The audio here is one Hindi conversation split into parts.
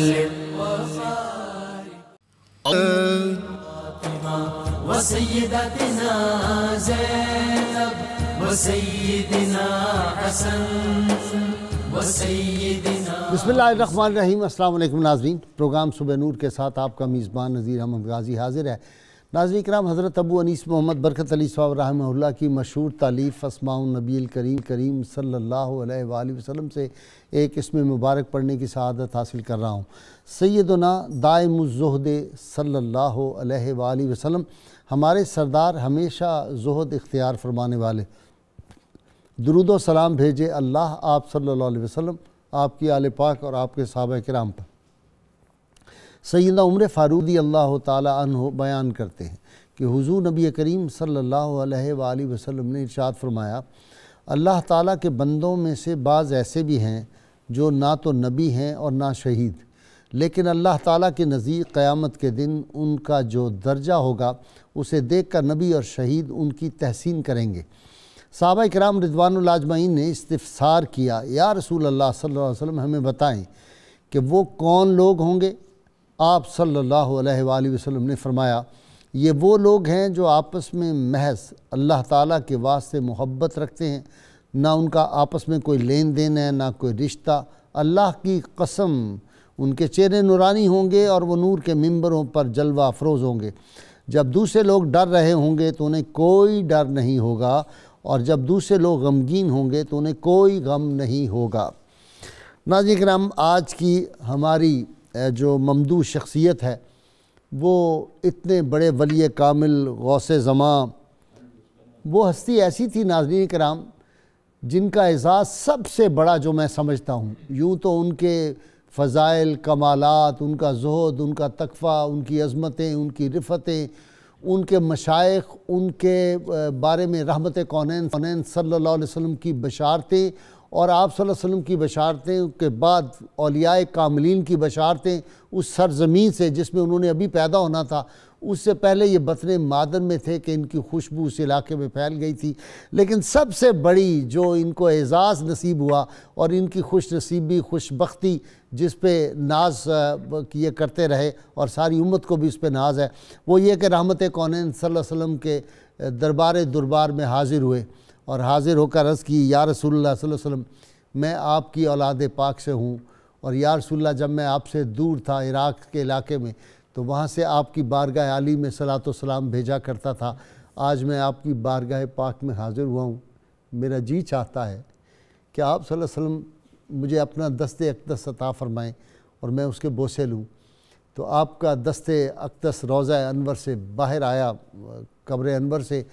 وسلم وسيدتنا زينب وسيدنا प्रोग्राम सुबह नूर के साथ आपका मेज़बान नज़ीर अहमद गाजी हाजिर है नाजी कराम हज़रत अबू अनीस मोहम्मद बरकत अली सब रहा की मशहूर तालीफ़ असमाउन नबील करीम करीम सल्ला अलैहि से एक इसम मुबारक पढ़ने की शहादत हासिल कर रहा हूँ सैदना दायमज़हद मुजहद सल्ला वसम हमारे सरदार हमेशा जहद इख्तियार फरमाने वाले दरुदो सलाम भेजे अल्लाह आप सल्ला अलैहि आपकी आल पाक और आपके सहाब कराम पर सैदा उम्र फ़ारूदी अल्लाह तु बयान करते हैं कि हुजूर नबी करीम सल्लल्लाहु अलैहि वसल्लम ने इर्शाद फरमाया अल्लाह ताला के बंदों में से बाज़ ऐसे भी हैं जो ना तो नबी हैं और ना शहीद लेकिन अल्लाह ताला के नज़ीक क़यामत के दिन उनका जो दर्जा होगा उसे देख कर नबी और शहीद उनकी तहसीन करेंगे साहबा कराम रिजवानलाजमीन ने इस्तफसार किया या रसूल अल्लाह सल्लल्लाहु अलैहि वसल्लम हमें बताएं कि वो कौन लोग होंगे आप सल्लल्लाहु अलैहि वसल्लम ने फरमाया ये वो लोग हैं जो आपस में महज अल्लाह ताला के वास्ते मोहब्बत रखते हैं ना उनका आपस में कोई लेन देन है ना कोई रिश्ता अल्लाह की कसम उनके चेहरे नुरानी होंगे और वो नूर के मंबरों पर जलवा अफरोज़ होंगे जब दूसरे लोग डर रहे होंगे तो उन्हें कोई डर नहीं होगा और जब दूसरे लोग गमगीन होंगे तो उन्हें कोई गम नहीं होगा नाजिक राम आज की हमारी એ જો મમદૂહ शखસિયત હૈ વો ઇતને બડે ولی કામિલ ગૌસ-એ-ઝમા વો હસ્તી એસી થી નાઝિર-એ-ઇ کرام જિનકા ઇઝ્ઝત સબસે બڑا જો મેં સમજતા હું यूं તો ઉનકે ફઝાયલ કમાલાત ઉનકા ઝુહદ ઉનકા તકફા ઉનકી અઝમતૈ ઉનકી રિફતૈ ઉનકે મશાયખ ઉનકે બારે મેં રહેમત-એ-કોનન સલ્લલ્લાહુ અલહિસલમ કી બશારત હૈ और आप वसल्लम की बशारतें के बाद अलिया कामलिन की बशारतें उस सरजमीन से जिसमें उन्होंने अभी पैदा होना था उससे पहले ये बतने मादन में थे कि इनकी खुशबू उस इलाके में फैल गई थी लेकिन सबसे बड़ी जो इनको एज़ाज़ नसीब हुआ और इनकी खुश नसीबी खुशबख्ती जिस पे नाज किए करते रहे और सारी उम्मत को भी उस पर नाज है वो ये कि रहमत कौन सल्लम के दरबार दरबार में हाज़िर हुए और हाज़िर होकर रस की या रसोल्ला वसम मैं आपकी औलाद पाक से हूँ और या रसोल्ला जब मैं आपसे दूर था इराक़ के इलाके में तो वहाँ से आपकी बारगाह आली में सलात सलाम भेजा करता था आज मैं आपकी बारगाह पाक में हाज़िर हुआ हूँ मेरा जी चाहता है कि आप सल्लल्लाहु मुझे अपना दस्ते अकदस अता फ़रमाएँ और मैं उसके बोसे लूँ तो आपका दस्ते अकदस रोज़ा अनवर से बाहर आया कब्र अनवर से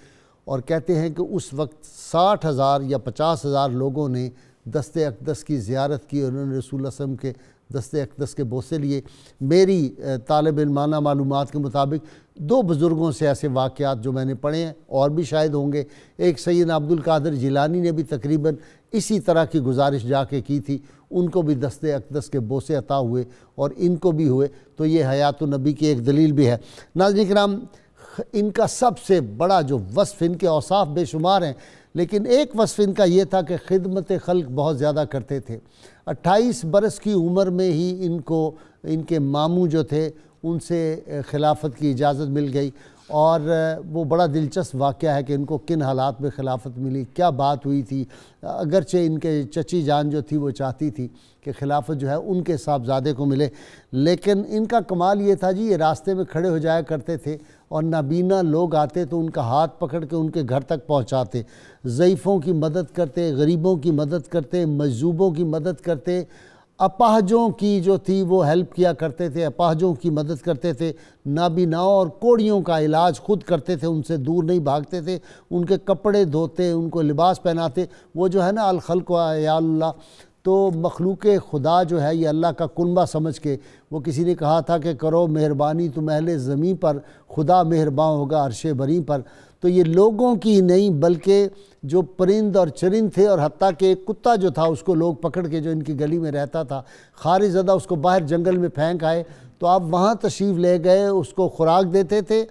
और कहते हैं कि उस वक्त साठ हज़ार या पचास हज़ार लोगों ने दस्त अकदस की ज्यारत की और उन्होंने रसूल वसम के दस्त अकदस के बोसे लिए मेरी तालब इलमाना मालूम के मुताबिक दो बुज़ुर्गों से ऐसे वाक़ जो मैंने पढ़े हैं और भी शायद होंगे एक सैद अब्दुल्कर जीलानी जिलानी ने भी तकरीबन इसी तरह की गुजारिश जाके की थी उनको भी दस्त अकदस के बोसे अता हुए और इनको भी हुए तो ये हयात नबी की एक दलील भी है नाजिक राम इनका सबसे बड़ा जो वसफ़ इनके औसाफ बेशुमार हैं लेकिन एक वसफ़ इनका ये था कि खिदमत खल्क बहुत ज़्यादा करते थे 28 बरस की उम्र में ही इनको इनके मामू जो थे उनसे खिलाफत की इजाज़त मिल गई और वो बड़ा दिलचस्प वाक़ है कि इनको किन हालात में खिलाफत मिली क्या बात हुई थी अगरचे इनके चची जान जो थी वो चाहती थी कि खिलाफत जो है उनके साहबजादे को मिले लेकिन इनका कमाल ये था जी ये रास्ते में खड़े हो जाया करते थे और नाबीना लोग आते तो उनका हाथ पकड़ के उनके घर तक पहुंचाते ज़ैफ़ों की मदद करते गरीबों की मदद करते मजूबों की मदद करते अपाहजों की जो थी वो हेल्प किया करते थे अपाहजों की मदद करते थे नाबीनाओं और कोड़ियों का इलाज खुद करते थे उनसे दूर नहीं भागते थे उनके कपड़े धोते उनको लिबास पहनाते वो जो है ना अलखल को तो मखलूक खुदा जो है ये अल्लाह का कुनबा समझ के वो किसी ने कहा था कि करो मेहरबानी तुम अहल ज़मीं पर खुदा मेहरबा होगा अरश बरी पर तो ये लोगों की नहीं बल्कि जो परिंद और चरिंद थे और हती के एक कुत्ता जो था उसको लोग पकड़ के जो इनकी गली में रहता था खारिज ज़दा उसको बाहर जंगल में फेंक आए तो आप वहाँ तशरीफ़ ले गए उसको खुराक देते थे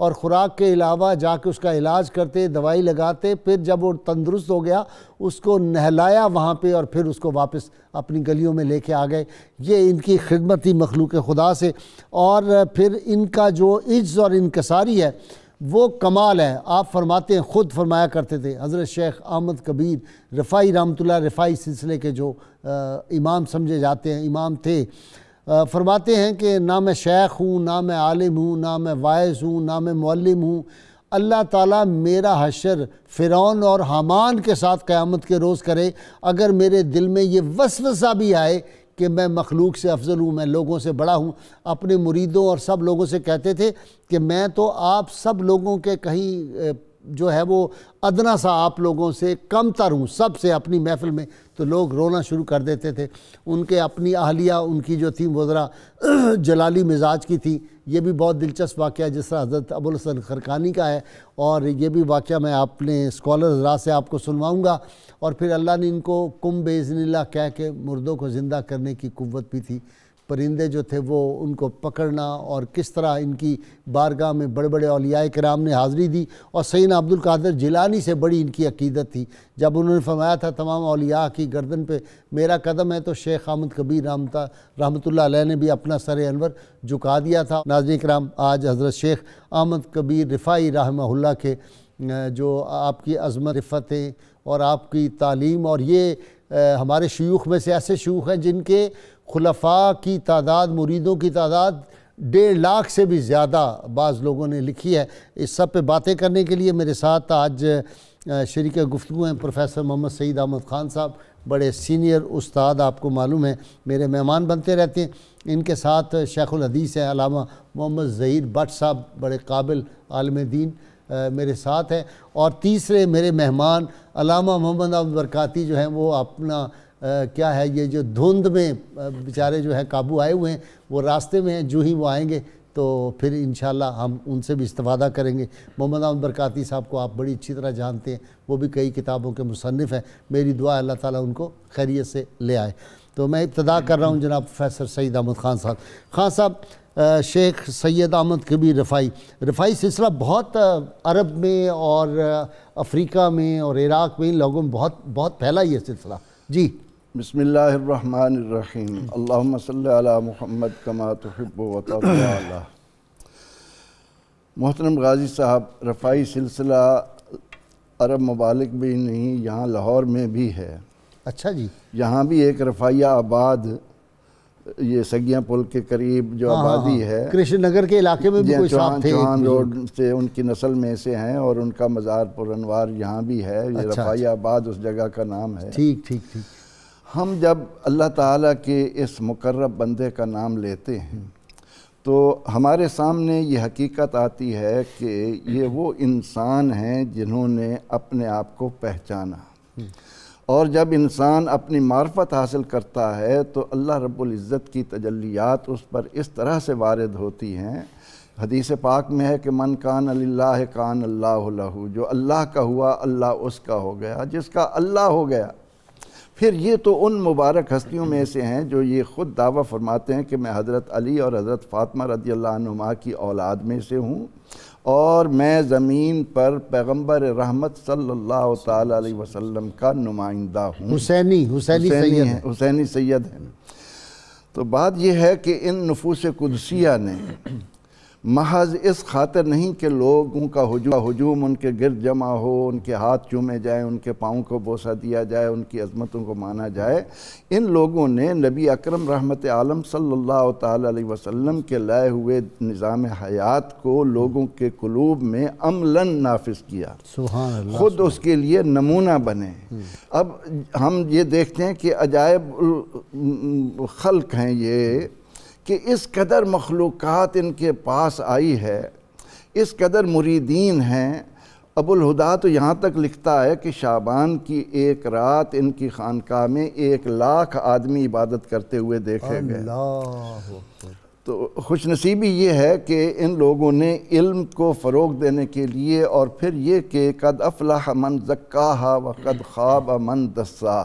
और ख़ुराक के अलावा जाके उसका इलाज करते दवाई लगाते फिर जब वो तंदुरुस्त हो गया उसको नहलाया वहाँ पे और फिर उसको वापस अपनी गलियों में लेके आ गए ये इनकी खिदमत ही मखलूक खुदा से और फिर इनका जो इज्ज़ और इनकसारी है वो कमाल है आप फरमाते हैं ख़ुद फरमाया करते थे हज़रत शेख अहमद कबीर रफ़ाई रामतुल्ला रफ़ाई सिलसिले के जो आ, इमाम समझे जाते हैं इमाम थे फरमाते हैं कि ना मैं शेख हूँ ना मैं आलिम हूँ ना मैं वायस हूँ ना मैं मौलम हूँ अल्लाह ताला मेरा हशर फ़िरौन और हमान के साथ क़्यामत के रोज़ करे अगर मेरे दिल में ये वसवसा भी आए कि मैं मखलूक से अफजल हूँ मैं लोगों से बड़ा हूँ अपने मुरीदों और सब लोगों से कहते थे कि मैं तो आप सब लोगों के कहीं जो है वो अदना सा आप लोगों से कम तर हूँ सब से अपनी महफिल में तो लोग रोना शुरू कर देते थे उनके अपनी अहलिया उनकी जो थी वो ज़रा जलाली मिजाज की थी ये भी बहुत दिलचस्प वाक़ है जिस तरह हज़रत अबुल हसन खरकानी का है और ये भी वाक़ मैं अपने स्कॉलर हजरा से आपको सुनवाऊँगा और फिर अल्लाह ने इनको कुम बेज़निल्ला कह के मुर्दों को ज़िंदा करने की कुत भी थी परिंदे जो थे वो उनको पकड़ना और किस तरह इनकी बारगाह में बड़े बड़े अलिया कराम ने हाज़िरी दी और सैन अब्दुल कादर जिलानी से बड़ी इनकी अकीदत थी जब उन्होंने फरमाया था तमाम अलिया की गर्दन पे मेरा कदम है तो शेख अहमद कबीर रामता रहमत ने भी अपना सर अनवर झुका दिया था नाजन कराम आज हज़रत शेख अहमद कबीर रिफाई रहा के जो आपकी अजमत रिफतें और आपकी तालीम और ये हमारे शयूख में से ऐसे शयूख हैं जिनके खुलफा की तादाद मुरीदों की तादाद डेढ़ लाख से भी ज़्यादा बाज़ लोगों ने लिखी है इस सब पे बातें करने के लिए मेरे साथ आज शरीक गुफ्तु हैं प्रोफेसर मोहम्मद सईद अहमद ख़ान साहब बड़े सीनियर उस्ताद आपको मालूम है मेरे मेहमान बनते रहते हैं इनके साथ शेखुल हदीस हैं अलामा मोहम्मद ज़हीर भट साहब बड़े काबिल आलम दीन आ, मेरे साथ हैं और तीसरे मेरे मेहमान अलामा मोहम्मद अब बरकती जो हैं वो अपना क्या है ये जो धुंध में बेचारे जो हैं काबू आए हुए हैं वो रास्ते में हैं जो ही वो आएंगे तो फिर इन हम उनसे भी इस्तवादा करेंगे मोहम्मद अहमद बरकती साहब को आप बड़ी अच्छी तरह जानते हैं वो भी कई किताबों के मुसनफ़ हैं मेरी दुआ अल्लाह ताला उनको खैरियत से ले आए तो मैं इब्तदा कर रहा हूँ जनाब प्रोफेसर सईद अहमद ख़ान साहब खान साहब शेख सैद अहमद भी रफ़ाई रफ़ाई सिलसिला बहुत अरब में और अफ्रीका में और इराक़ में इन लोगों में बहुत बहुत फैला ये सिलसिला जी बसमीम अल्लाम मोहतरम गाजी साहब रफाई सिलसिला अरब ममालिक भी नहीं यहाँ लाहौर में भी है अच्छा जी यहाँ भी एक रफाइया आबाद ये सगिया पुल के करीब जो हाँ, हाँ, आबादी हाँ। है कृष्ण नगर के इलाके में भी कोई थे रोड से उनकी नस्ल में से हैं और उनका मज़ार पुरनवार यहाँ भी है ये अच्छा, रफाई अच्छा। आबाद उस जगह का नाम है ठीक ठीक ठीक हम जब अल्लाह ताला के इस मुकर्रब बंदे का नाम लेते हैं तो हमारे सामने ये हकीकत आती है कि ये वो इंसान हैं जिन्होंने अपने आप को पहचाना और जब इंसान अपनी मार्फत हासिल करता है तो अल्लाह रब्बुल इज़्ज़त की तजलियात उस पर इस तरह से वारद होती हैं हदीस पाक में है कि मन कान अल्लाह कान अल्लाह लहू जो अल्लाह का हुआ अल्लाह उसका हो गया जिसका अल्लाह हो गया फिर ये तो उन मुबारक हस्तियों में से हैं जो ये ख़ुद दावा फरमाते हैं कि मैं हज़रत अली और हज़रत फ़ातमा रदी की औलाद में से हूँ और मैं ज़मीन पर पैगंबर रहमत सल्लल्लाहु अलैहि वसल्लम का नुमाइंदा हूँ हुसैनी हुसैनी हैं हुसैनी सैयद हैं तो बात यह है कि इन नफूस कुदसिया ने महज इस खातर नहीं कि लोगों का हजूम हजूम उनके गिरद जमा हो उनके हाथ चूमे जाए उनके पाँव को बोसा दिया जाए उनकी अजमतों को माना जाए इन लोगों ने नबी अकरम रहमत आलम सल्ला अलैहि के लाए हुए निज़ाम हयात को लोगों के कलूब में अमला नाफिज किया ख़ुद उसके लिए नमूना बने अब हम ये देखते हैं कि अजायब खल्क हैं ये कि इस कदर मखलूक़ इनके पास आई है इस कदर मुरीदीन हैं अबुलहुदा तो यहाँ तक लिखता है कि शाबान की एक रात इनकी खानका में एक लाख आदमी इबादत करते हुए देखे गए तो खुश नसीबी ये है कि इन लोगों ने इल्म को फ़रोग देने के लिए और फिर ये कि कद अफलाह मन जक्का व कद ख्वाब मन दस्सा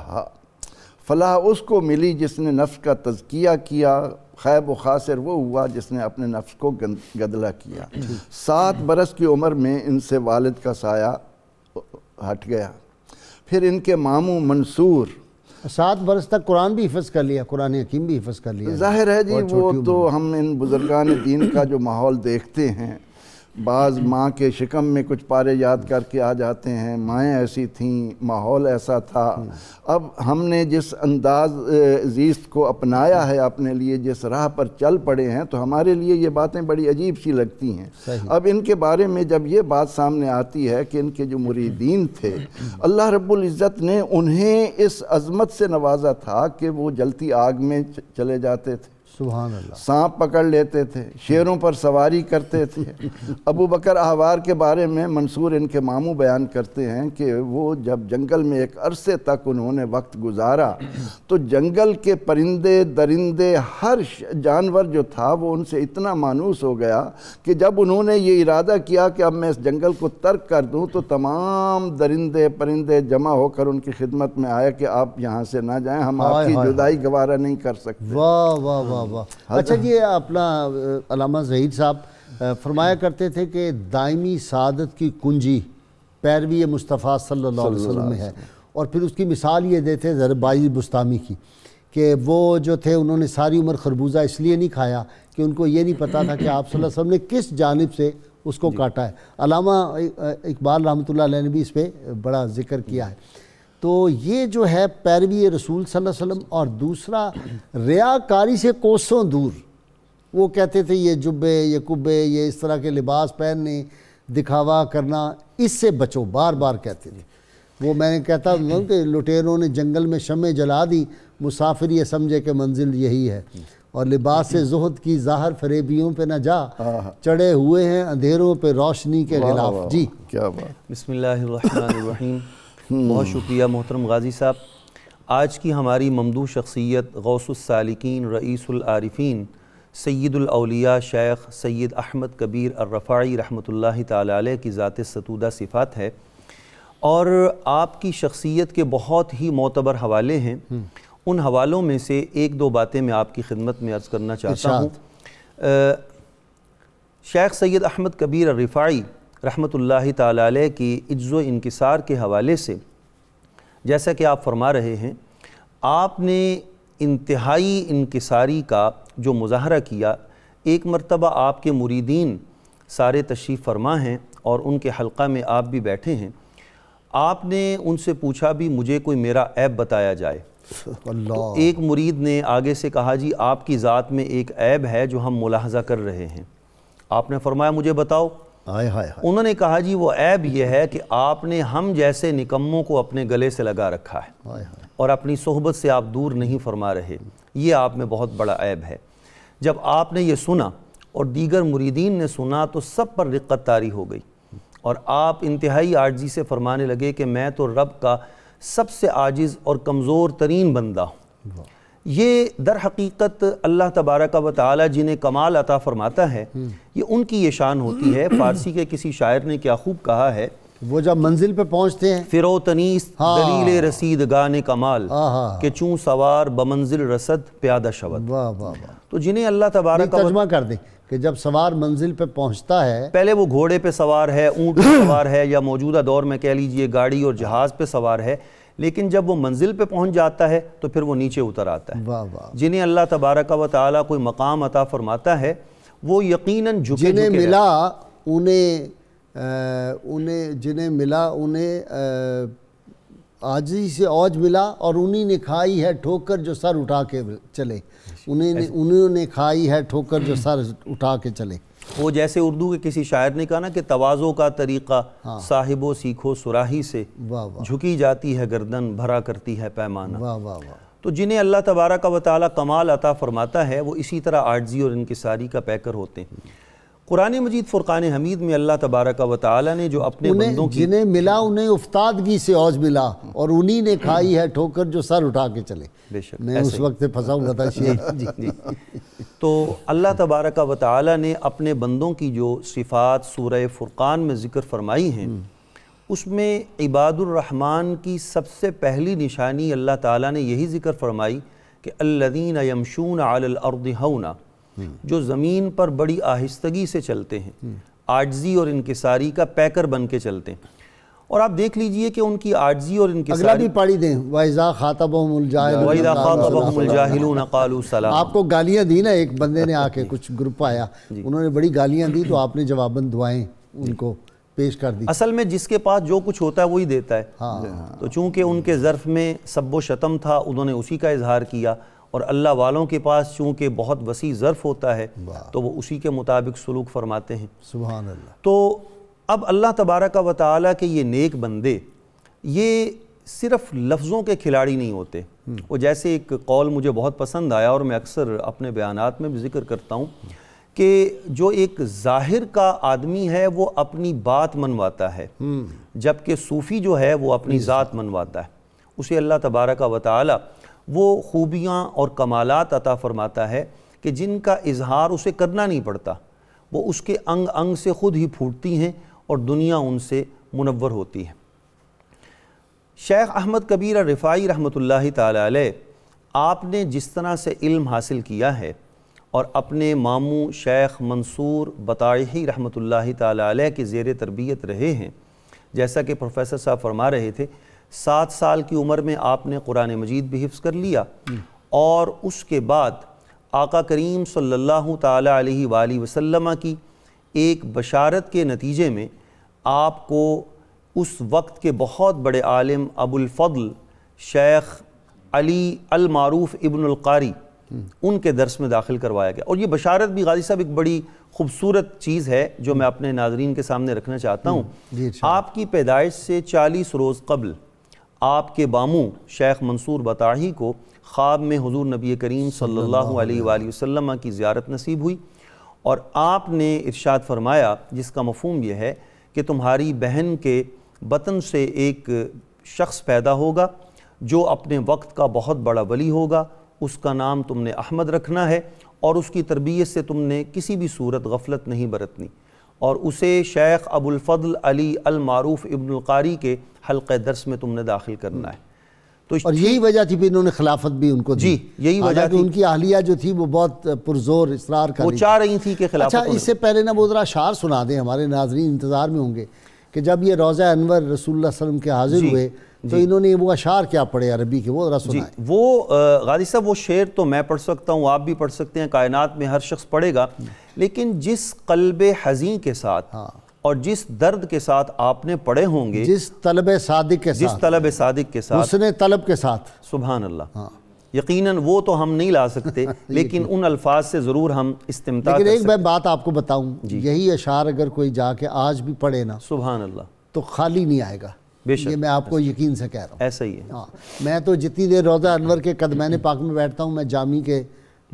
फलाह उसको मिली जिसने नफ्स का तजकिया किया खैब व खासिर वो हुआ जिसने अपने नफ्स को गदला किया सात बरस की उम्र में इनसे वालिद का साया हट गया फिर इनके मामू मंसूर सात बरस तक कुरान भी हिफज कर लिया कुरान हकीम भी हिफज कर लिया जाहिर है जी वो तो हम इन बुजुर्गान दीन का जो माहौल देखते हैं बाज़ माँ के शिकम में कुछ पारे याद करके आ जाते हैं माएँ ऐसी थीं माहौल ऐसा था अब हमने जिस अंदाज जीस्त को अपनाया है अपने लिए जिस राह पर चल पड़े हैं तो हमारे लिए ये बातें बड़ी अजीब सी लगती हैं अब इनके बारे में जब ये बात सामने आती है कि इनके जो मुरीदीन थे अल्लाह रब्ज़त ने उन्हें इस अज़मत से नवाजा था कि वो जलती आग में चले जाते थे सांप पकड़ लेते थे शेरों पर सवारी करते थे अबू बकर आहवार के बारे में मंसूर इनके मामू बयान करते हैं कि वो जब जंगल में एक अरसे तक उन्होंने वक्त गुजारा तो जंगल के परिंदे दरिंदे हर जानवर जो था वो उनसे इतना मानूस हो गया कि जब उन्होंने ये इरादा किया कि अब मैं इस जंगल को तर्क कर दूँ तो तमाम दरिंदे परिंदे जमा होकर उनकी खिदमत में आया कि आप यहाँ से ना जाए हम आपकी जुदाई गवारा नहीं कर सकते वाह वाह वाह अच्छा जी अपना अलामा जहीद साहब फरमाया करते थे कि दायमी सदत की कुंजी पैरवी मुस्तफ़ा सल्लल्लाहु अलैहि वसल्लम में है और फिर उसकी मिसाल ये देते जरबाई बुस्तामी की कि वो जो थे उन्होंने सारी उम्र खरबूजा इसलिए नहीं खाया कि उनको ये नहीं पता था कि आप वसल्लम ने किस जानब से उसको काटा है अलामा इकबाल रहमत ने भी इस पर बड़ा जिक्र किया है तो ये जो है पैरवी रसूल सल्लल्लाहु अलैहि वसल्लम और दूसरा रियाकारी से कोसों दूर वो कहते थे ये जुब्बे ये कुब्बे ये इस तरह के लिबास पहनने दिखावा करना इससे बचो बार बार कहते थे वो मैंने कहता कि लुटेरों ने जंगल में शमें जला दी मुसाफिर ये समझे कि मंजिल यही है और लिबास से जहद की ज़ाहर फरेबियों पे ना जा हाँ। चढ़े हुए हैं अंधेरों पे रोशनी के खिलाफ जी क्या बात बिस्मिल्लाहिर्रहमानिर्रहीम बहुत हम्म। शुक्रिया मोहतरम गाजी साहब आज की हमारी ममदू शख्सियत गौसुसालिकीन रईसआरफ़ीन सैदुलौलिया शेख सैद अहमद कबीर अर्रफ़ाई रहमत ला की ज़ात सतूदा सिफ़ात है और आपकी शख्सियत के बहुत ही मोतबर हवाले हैं हम्म। उन हवालों में से एक दो बातें मैं आपकी खिदमत में अर्ज़ करना चाहता हूँ शेख सैद अहमद कबीर अर्रफ़ाई रहमतुल्लाह ताला की इज्ज़ इनकसार के हवाले से जैसा कि आप फरमा रहे हैं आपने इंतहाई इनकसारी का जो मुजाहरा किया एक मरतबा आपके मुरीदीन सारे तशरीफ़ फरमा हैं और उनके हलक़ा में आप भी बैठे हैं आपने उनसे पूछा भी मुझे कोई मेरा ऐप बताया जाए तो एक मुरीद ने आगे से कहा जी आपकी ज़ात में एक ऐब है जो हम मुलाहजा कर रहे हैं आपने फरमाया मुझे बताओ हाय हाय उन्होंने कहा जी वो ऐब यह है कि आपने हम जैसे निकम्मों को अपने गले से लगा रखा है हाय हाय और अपनी सोहबत से आप दूर नहीं फरमा रहे ये आप में बहुत बड़ा ऐब है जब आपने ये सुना और दीगर मुरीदीन ने सुना तो सब पर रिक्कत तारी हो गई और आप इंतहाई आर्जी से फरमाने लगे कि मैं तो रब का सबसे आजिज़ और कमज़ोर तरीन बंदा हूँ ये दर हकीकत अल्लाह तबारक व ताली जिन्हें कमाल अता फ़रमाता है ये उनकी ये शान होती है फ़ारसी के किसी शायर ने क्या खूब कहा है वो जब मंजिल पे पहुंचते हैं फिरो तनीस हाँ। दलील रसीद गाने कमाल हाँ, हाँ। के चूं सवार बमंजिल रसद प्यादा शबद तो जिन्हें अल्लाह तबारक तर्जमा कर दे कि जब सवार मंजिल पे पहुंचता है पहले वो घोड़े पे सवार है ऊंट पे सवार है या मौजूदा दौर में कह लीजिए गाड़ी और जहाज़ पे सवार है लेकिन जब वो मंजिल पे पहुंच जाता है तो फिर वो नीचे उतर आता है वाह वाह जिन्हें अल्लाह तबारक व ताली कोई मकाम अता फरमाता है वो यकीनन झुके जिन्हें मिला उन्हें उन्हें जिन्हें मिला उन्हें आजी से औज मिला और उन्हीं ने खाई है ठोकर जो सर उठा के चले उन्हें उन्होंने खाई है ठोकर जो सर उठा के चले वो जैसे उर्दू के किसी शायर ने कहा ना कि तवाज़ों का तरीक़ा हाँ। साहिबो सीखो सुराही से झुकी जाती है गर्दन भरा करती है पैमाना वा, वा, वा। तो जिन्हें अल्लाह तबारा का वाली कमाल अता फ़रमाता है वो इसी तरह आर्जी और इनकसारी का पैकर होते हैं कुरान मजीद फ़ुरक़ान हमीद में अल्लाह तबारक व ताली ने जो अपने बंदों की जिन्हें मिला उन्हें उफ्तादगी से औज मिला और उन्हीं ने खाई है ठोकर जो सर उठा के चले बेशक मैं उस वक्त फंसा हुआ था जी, तो अल्लाह तबारक व ताली ने अपने बंदों की जो सिफ़ात सूर फ़ुरक़ान में ज़िक्र फरमाई हैं हम्म। उसमें इबादुररहमान की सबसे पहली निशानी अल्लाह ताली ने यही ज़िक्र फरमाई कि अल्लदीन यमशून आलर्द हौना जो ज़मीन पर बड़ी आहिस्तगी से चलते हैं आर्जी और इनकसारी का पैकर बन के चलते हैं और आप देख लीजिए कि उनकी आर्जी और इनकी अगला भी दें वाइजा आपको गालियाँ दी ना एक बंदे ने आके कुछ ग्रुप आया उन्होंने बड़ी गालियाँ दी तो आपने जवाबन दुआएं उनको पेश कर दी असल में जिसके पास जो कुछ होता है वही देता है हाँ। तो चूंकि उनके ज़र्फ में सब्बो शतम था उन्होंने उसी का इजहार किया और अल्लाह वालों के पास चूँकि बहुत वसी ज़र्फ़ होता है तो वो उसी के मुताबिक सलूक फरमाते हैं सुबह तो अब अल्लाह तबारक व ताली के ये नेक बंदे ये सिर्फ लफ्ज़ों के खिलाड़ी नहीं होते वो हम्म। जैसे एक कौल मुझे बहुत पसंद आया और मैं अक्सर अपने बयान में भी जिक्र करता हूँ कि जो एक ज़ाहिर का आदमी है वो अपनी बात मनवाता है हम्म। जबकि सूफ़ी जो है वो अपनी हम्म। ज़ात मनवाता है उसे अल्लाह तबारक व ताली वो खूबियाँ और कमालत अता फ़रमाता है कि जिनका इजहार उसे करना नहीं पड़ता वो उसके अंग अंग से ख़ुद ही फूटती हैं और दुनिया उनसे मुनवर होती है शेख अहमद कबीर रिफ़ाई रहमत ला आपने जिस तरह से इल्म हासिल किया है और अपने मामू शेख मंसूर बताही रहमत ला तेर तरबियत रहे हैं जैसा कि प्रोफेसर साहब फरमा रहे थे सात साल की उम्र में आपने कुरान मजीद भी हिफ्स कर लिया हम्म। और उसके बाद आका करीम सल्लल्लाहु अलैहि वसल्लम की एक बशारत के नतीजे में आपको उस वक्त के बहुत बड़े आलिम अबुलफ़ल शेख अली अलमारूफ़ इब्नकारी हम्म। उनके दर्स में दाखिल करवाया गया और ये बशारत भी गाजी साहब एक बड़ी खूबसूरत चीज़ है जो मैं हम्म। अपने नाजरीन के सामने रखना चाहता हूँ अच्छा। आपकी पैदाइश से चालीस रोज़ कबल आपके बामू शेख मंसूर बताही को ख्वाब में हुजूर नबी करीम सल्लल्लाहु अलैहि वसल्लम की ज़्यारत नसीब हुई और आपने इरशाद फरमाया जिसका मफहम यह है कि तुम्हारी बहन के बतन से एक शख्स पैदा होगा जो अपने वक्त का बहुत बड़ा वली होगा उसका नाम तुमने अहमद रखना है और उसकी तरबियत से तुमने किसी भी सूरत गफलत नहीं बरतनी और उसे शेख अबुलफ़ल अली अलमारूफ इब्नकारी के हल्के दर्स में तुमने दाखिल करना है तो और यही वजह थी फिर इन्होंने खिलाफत भी उनको जी यही वजह थी उनकी आहलिया जो थी वो बहुत पुरजोर इसरार कर वो चाह रही थी कि खिलाफत अच्छा इससे पहले ना वो ज़रा शार सुना दें हमारे नाजरीन इंतज़ार में होंगे कि जब ये रोज़ा अनवर रसूल वसलम के हाजिर हुए तो इन्होंने वो अशार क्या पढ़े अरबी के वो जरा वो गाजी साहब वो शेर तो मैं पढ़ सकता हूँ आप भी पढ़ सकते हैं कायनात में हर शख्स पढ़ेगा लेकिन जिस कल्ब हजी के साथ हाँ और जिस दर्द के साथ आपने पढ़े होंगे जिस तलब सादिक के जिस तलब सादिक के साथ उसने तलब के साथ सुबहान अल्लाह हाँ। यकीनन वो तो हम नहीं ला सकते लेकिन उन अल्फाज से ज़रूर हम इस्तेमता लेकिन एक मैं बात आपको बताऊं यही अशार अगर कोई जाके आज भी पढ़े ना सुबहान अल्लाह तो खाली नहीं आएगा बेशक ये मैं आपको यकीन से कह रहा हूँ ऐसा ही है हाँ मैं तो जितनी देर रोज़ा अनवर के कदमैन पाक में बैठता हूँ मैं जामी के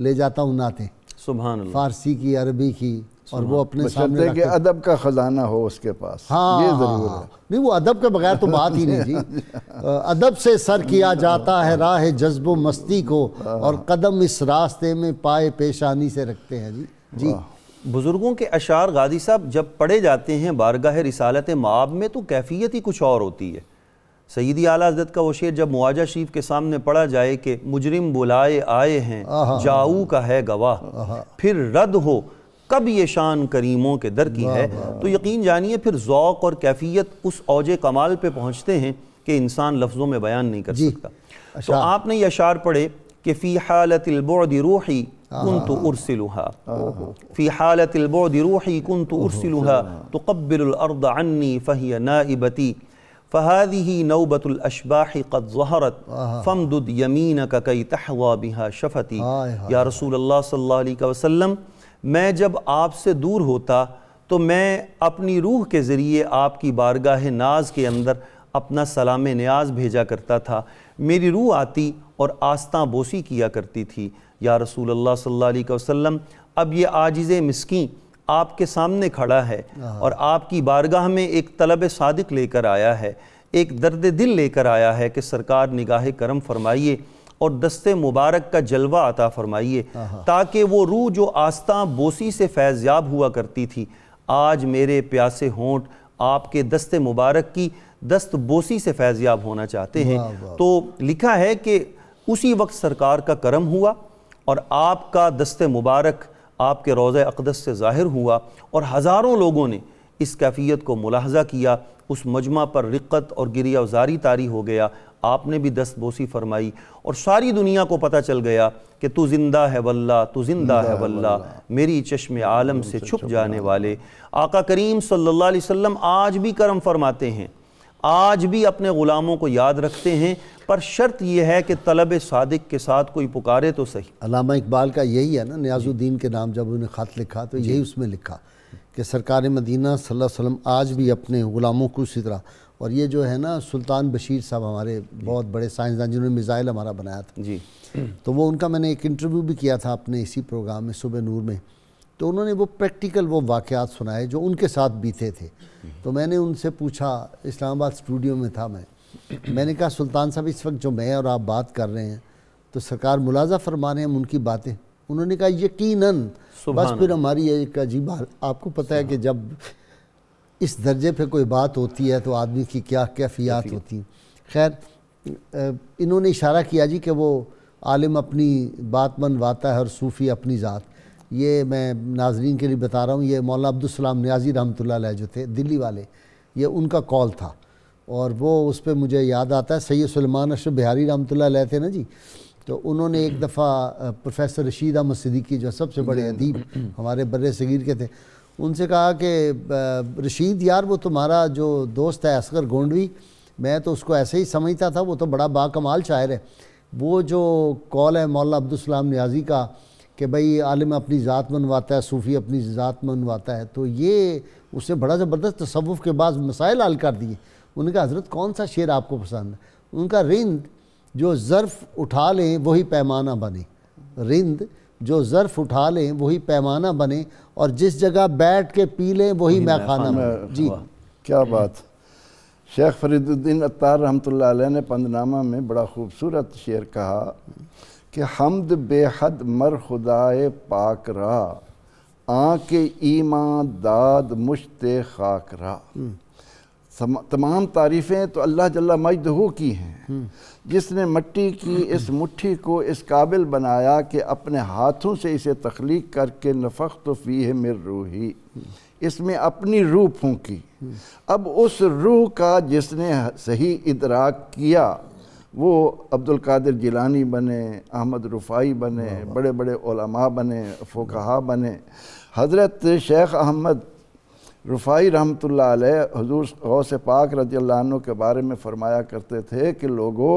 ले जाता हूँ नाते सुबह फारसी की अरबी की और वो अपने सामने के अदब का खजाना हो उसके पास हाँ ये जरूर हाँ, है हाँ। नहीं वो अदब के बगैर तो बात ही नहीं थी अदब से सर किया जाता है राह जज्बो मस्ती को हाँ। और कदम इस रास्ते में पाए पेशानी से रखते हैं जी जी हाँ। बुज़ुर्गों के अशार गादी साहब जब पढ़े जाते हैं बारगाह रिसालत माब में तो कैफियत ही कुछ और होती है सईदी आला हजरत का वो शेर जब मुआजा शरीफ के सामने पढ़ा जाए कि मुजरिम बुलाए आए हैं जाऊ का है गवाह फिर रद्द हो कब ये शान करीमों के दर की है तो यकीन जानिए फिर ओक़ और कैफियत उस औज कमाल पर पहुँचते हैं कि इंसान लफ्ज़ों में बयान नहीं कर सकता तो आपने ये अशार पढ़े कि फ़ी हालत रूही كنت أرسلها في حالة البعد روحي كنت أرسلها تقبل الأرض عني فهي نائبتي فهذه نوبة الأشباح قد ظهرت فامدد يمينك كي تحظى بها شفتي يا رسول الله صلى الله عليه وسلم अलैहि جب آپ سے دور ہوتا تو میں اپنی روح کے ذریعے آپ کی بارگاہ ناز کے اندر اپنا سلام نیاز بھیجا کرتا تھا میری روح آتی اور آستان بوسی کیا کرتی تھی या रसूल अल्लाह सल्लल्लाहु वसल्लम अब ये आजिज़ मिसकी आपके सामने खड़ा है हाँ। और आपकी बारगाह में एक तलब सादिक लेकर आया है एक दर्द दिल लेकर आया है कि सरकार निगाह करम फरमाइए और दस्ते मुबारक का जलवा आता फरमाइए हाँ। ताकि वो रूह जो आस्था बोसी से फैज़याब हुआ करती थी आज मेरे प्यासे होंठ आपके दस्ते मुबारक की दस्त बोसी से फैज़याब होना चाहते हैं तो लिखा है कि उसी वक्त सरकार का करम हुआ और आपका दस्त मुबारक आपके रोज़ अकदस से ज़ाहिर हुआ और हज़ारों लोगों ने इस कैफियत को मुलाहजा किया उस मजमा पर रिक्कत और गिरिया वजारी तारी हो गया आपने भी दस्त बोसी फरमाई और सारी दुनिया को पता चल गया कि तू जिंदा है वल्ला तू जिंदा है वल्ला मेरी चश्म आलम से छुप जाने वाले आका करीम सल्लल्लाहु अलैहि वसल्लम आज भी करम फरमाते हैं आज भी अपने ग़ुलामों को याद रखते हैं पर शर्त यह है कि तलब सादिक के साथ कोई पुकारे तो सही अलामा इकबाल का यही है ना न्याजुद्दीन के नाम जब उन्हें ख़त लिखा तो यही उसमें लिखा कि सरकार मदीना सल्लल्लाहु अलैहि वसल्लम आज भी अपने ग़ुलामों को उसी तरह और ये जो है ना सुल्तान बशीर साहब हमारे बहुत बड़े साइंसदान जिन्होंने मिज़ाइल हमारा बनाया था जी तो वो उनका मैंने एक इंटरव्यू भी किया था अपने इसी प्रोग्राम में सुबह नूर में तो उन्होंने वो प्रैक्टिकल वो वाक़ात सुनाए जो उनके साथ बीते थे तो मैंने उनसे पूछा इस्लामाबाद स्टूडियो में था मैं मैंने कहा सुल्तान साहब इस वक्त जो मैं और आप बात कर रहे हैं तो सरकार मुलाजा फरमा रहे हैं उनकी बातें उन्होंने कहा यकीनन बस फिर हमारी एक अजीब हाल आपको पता है कि जब इस दर्जे पे कोई बात होती है तो आदमी की क्या कैफियात होती हैं खैर इन्होंने इशारा किया जी कि वो आलिम अपनी बात मनवाता है और सूफ़ी अपनी ज़ात ये मैं नाजरीन के लिए बता रहा हूँ ये मौला अब्दुलसलाम न्याजी रहमत जो थे दिल्ली वाले ये उनका कॉल था और वो उस पर मुझे याद आता है सैयद सलमान अशर बिहारी रहमत थे ना जी तो उन्होंने एक दफ़ा प्रोफेसर रशीद अहमद सिद्दीकी जो सबसे बड़े अदीब हमारे बर सगीर के थे उनसे कहा कि रशीद यार वो तुम्हारा जो दोस्त है असगर गोंडवी मैं तो उसको ऐसे ही समझता था वो तो बड़ा बाकमाल शायर है वो जो कॉल है मौला अब्दुलसलाम न्याजी का कि भाई आलिम अपनी ज़ात मनवाता है सूफ़ी अपनी ज़ात मनवाता है तो ये उसने बड़ा ज़बरदस्त तसवुफ़ के बाद मसाइल हल कर दिए उन्होंने कहा हज़रत कौन सा शेर आपको पसंद है उनका रिंद जो ज़र्फ़ उठा लें वही पैमाना बने रिंद जो ज़र्फ़ उठा लें वही पैमाना बने और जिस जगह बैठ के पी लें वही मैखाना बने जी क्या बात शेख फरीदुद्दीन अतार रहमत ने पंदनामा में बड़ा खूबसूरत शेर कहा कि हमद बेहद मर खुदाए पाक रा आँख ईमा दाद मुश्त खाक रा तमाम तारीफ़ें तो अल्लाह जल्ला मजदहू की हैं जिसने मट्टी की इस मुट्ठी को इस काबिल बनाया कि अपने हाथों से इसे तख्लीक करके नफक तो फ़ी है मिर रूही इसमें अपनी रूह फूकी अब उस रूह का जिसने सही इदराक किया वो अब्दुल कादिर जिलानी बने अहमद रुफाई बने बड़े बड़े ओलमा बने फ़ोकहा बने हज़रत शेख अहमद रुफाई रहमत ला हजूर गौस पाक रजी के बारे में फ़रमाया करते थे कि लोगों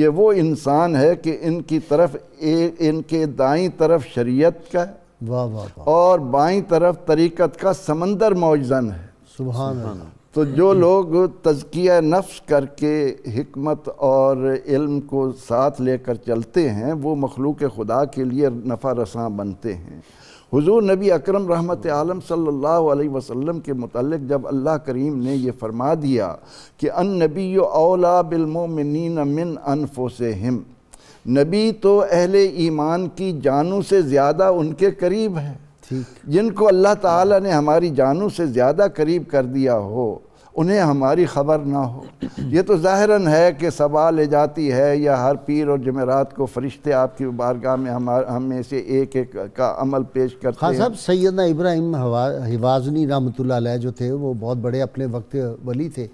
ये वो इंसान है कि इनकी तरफ ए, इनके दाई तरफ शरीयत का वाह वाह और बाई तरफ तरीक़त का समंदर मौजन है सुबह तो जो लोग तजकिया नफ्स करके हमत और इल्म को साथ लेकर चलते हैं वो मखलूक खुदा के लिए नफ़ा रसा बनते हैं हुजूर नबी अकरम रहमत आलम सल्लल्लाहु अलैहि वसल्लम के मतलब जब अल्लाह करीम ने यह फरमा दिया कि अन नबी अला बिलमोमिन मिन अनफोसम नबी तो अहले ईमान की जानों से ज़्यादा उनके करीब है जिनको अल्लाह ताला ने हमारी जानों से ज़्यादा करीब कर दिया हो उन्हें हमारी खबर ना हो ये तो ज़ाहरन है कि सवाल ले जाती है या हर पीर और जमेरात को फरिश्ते आपकी बारगाह में हम हमें से एक एक का अमल पेश करते हाँ साहब सैदना इब्राहिम हिवाजनी रामतुल्ल जो थे वो बहुत बड़े अपने वक्त वली थे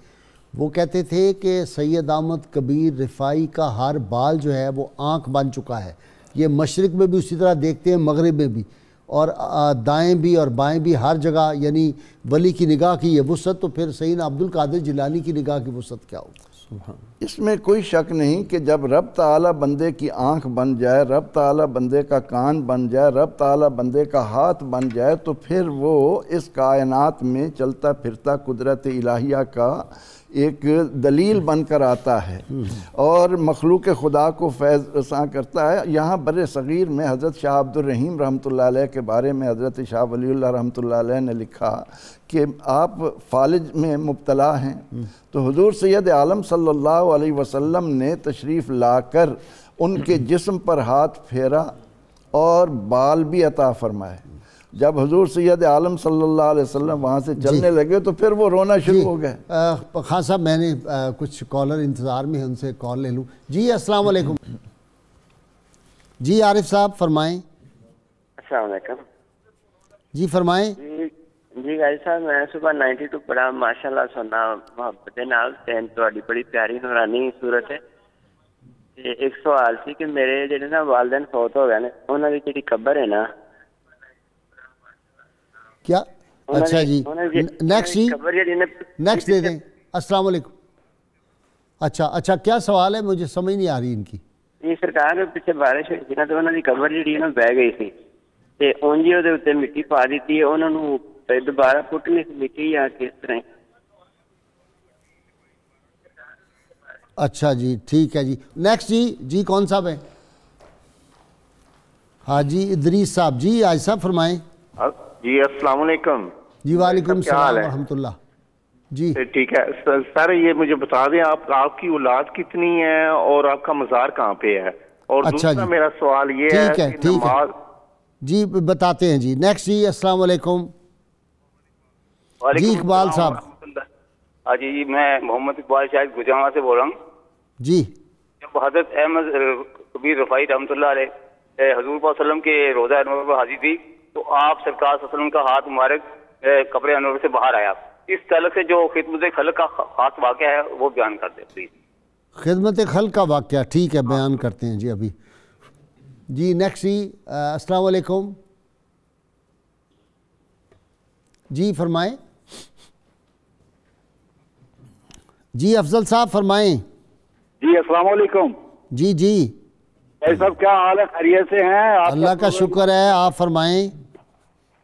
वो कहते थे कि सैद अहमद कबीर रिफाई का हर बाल जो है वो आँख बन चुका है ये मशरक़ में भी उसी तरह देखते हैं मगरब में भी और दाएं भी और बाएं भी हर जगह यानी वली की निगाह की ये वसत तो फिर सही ना अब्दुल कादिर जिलानी की निगाह की वसत क्या होगी इसमें कोई शक नहीं कि जब रब तला बंदे की आंख बन जाए रब तला बंदे का कान बन जाए रब तला बंदे का हाथ बन जाए तो फिर वो इस कायनात में चलता फिरता कुदरत इलाहिया का एक दलील बनकर आता है और मखलूक खुदा को फैज़ रसा करता है यहाँ बर सग़ीर में हज़रत शाह अब्दुलरहीम रहमत के बारे में हज़रत शाह वली रहमत ने लिखा कि आप फालिज में मुबतला हैं तो हजूर सैद आलम सल्लल्लाहु अलैहि वसल्लम ने तशरीफ़ लाकर उनके जिस्म पर हाथ फेरा और बाल भी अता फरमाए जब हजूर सैद आलम सल्ला वसम वहाँ से चलने लगे तो फिर वो रोना शुरू हो गए खान साहब मैंने आ, कुछ कॉलर इंतज़ार में उनसे कॉल ले लूँ जी अस्सलाम वालेकुम जी आरिफ साहब फरमाएं जी फरमाएं जी ਗਾਈ साहब मैं सुबह 92 पढ़ा माशाल्लाह सुना मोहब्बत ਦੇ ਨਾਲ ਤੇ ਤੁਹਾਡੀ ਬੜੀ ਪਿਆਰੀ ਨੂਰਾਨੀ ਸੂਰਤ ਹੈ ਤੇ ਇੱਕ ਸਵਾਲ ਸੀ ਕਿ ਮੇਰੇ ਜਿਹੜੇ ਨਾ ਵਾਲਦਨ ਫੌਤ ਹੋ ਗਏ ਨੇ ਉਹਨਾਂ क्या अच्छा जी नेक्स्ट जी नेक्स्ट दे दें अस्सलाम वालेकुम अच्छा अच्छा क्या सवाल है मुझे समझ नहीं आ रही इनकी ਇਹ ਸਰਕਾਰ ਪਿੱਛੇ ਬਾਰਿਸ਼ ਹੋਈ ਸੀ ਨਾ ਤੇ ਉਹਨਾਂ ਦੀ ਕਬਰ ਜਿਹੜੀ ਨਾ ਬਹਿ ਗਈ ਸੀ ਤੇ ਉਂਝ ਹੀ ਉਹਦੇ ਉੱਤੇ ਮਿੱਟੀ ਪਾ ਦਿੱਤੀ ਹੈ ਉਹਨਾਂ ਨੂੰ ਫਿਰ ਦੁਬਾਰਾ ਪੁੱਟਣੀ ਸੀ ਮਿੱਟੀ अच्छा जी ठीक है जी नेक्स्ट जी जी कौन साहब है हाँ जी इदरीस साहब जी आज साहब फरमाएं जी अस्सलाम वालेकुम जी वालेकुम सलाम रहमतुल्ला जी ठीक है सर, ये मुझे बता दें आप आपकी औलाद कितनी है और आपका मज़ार कहाँ पे है और अच्छा दूसरा मेरा सवाल ये है कि नमाज... है जी बताते हैं जी नेक्स्ट जी अस्सलाम वालेकुम जी इकबाल साहब हाँ जी जी मैं मोहम्मद इकबाल शायद गुजरावा से बोल रहा हूँ जी जब हजरत अहमद कबीर रफ़ाई रहमत हजूर वसलम के रोज़ा अनवर पर हाजिर थी तो आप सरकार का हाथ मारे कपड़े अनवर से बाहर आया इस तलक से जो खिदमत खल का खास वाक़ है वो बयान कर दे प्लीज़ खिदमत खल का वाक्य ठीक है बयान करते हैं जी अभी जी नेक्स्ट जी असलकुम जी फरमाएं जी अफजल साहब फरमाएं जी अस्सलाम वालेकुम जी जी भाई साहब क्या हाल है खरीय से हैं अल्लाह का शुक्र है आप फरमाएं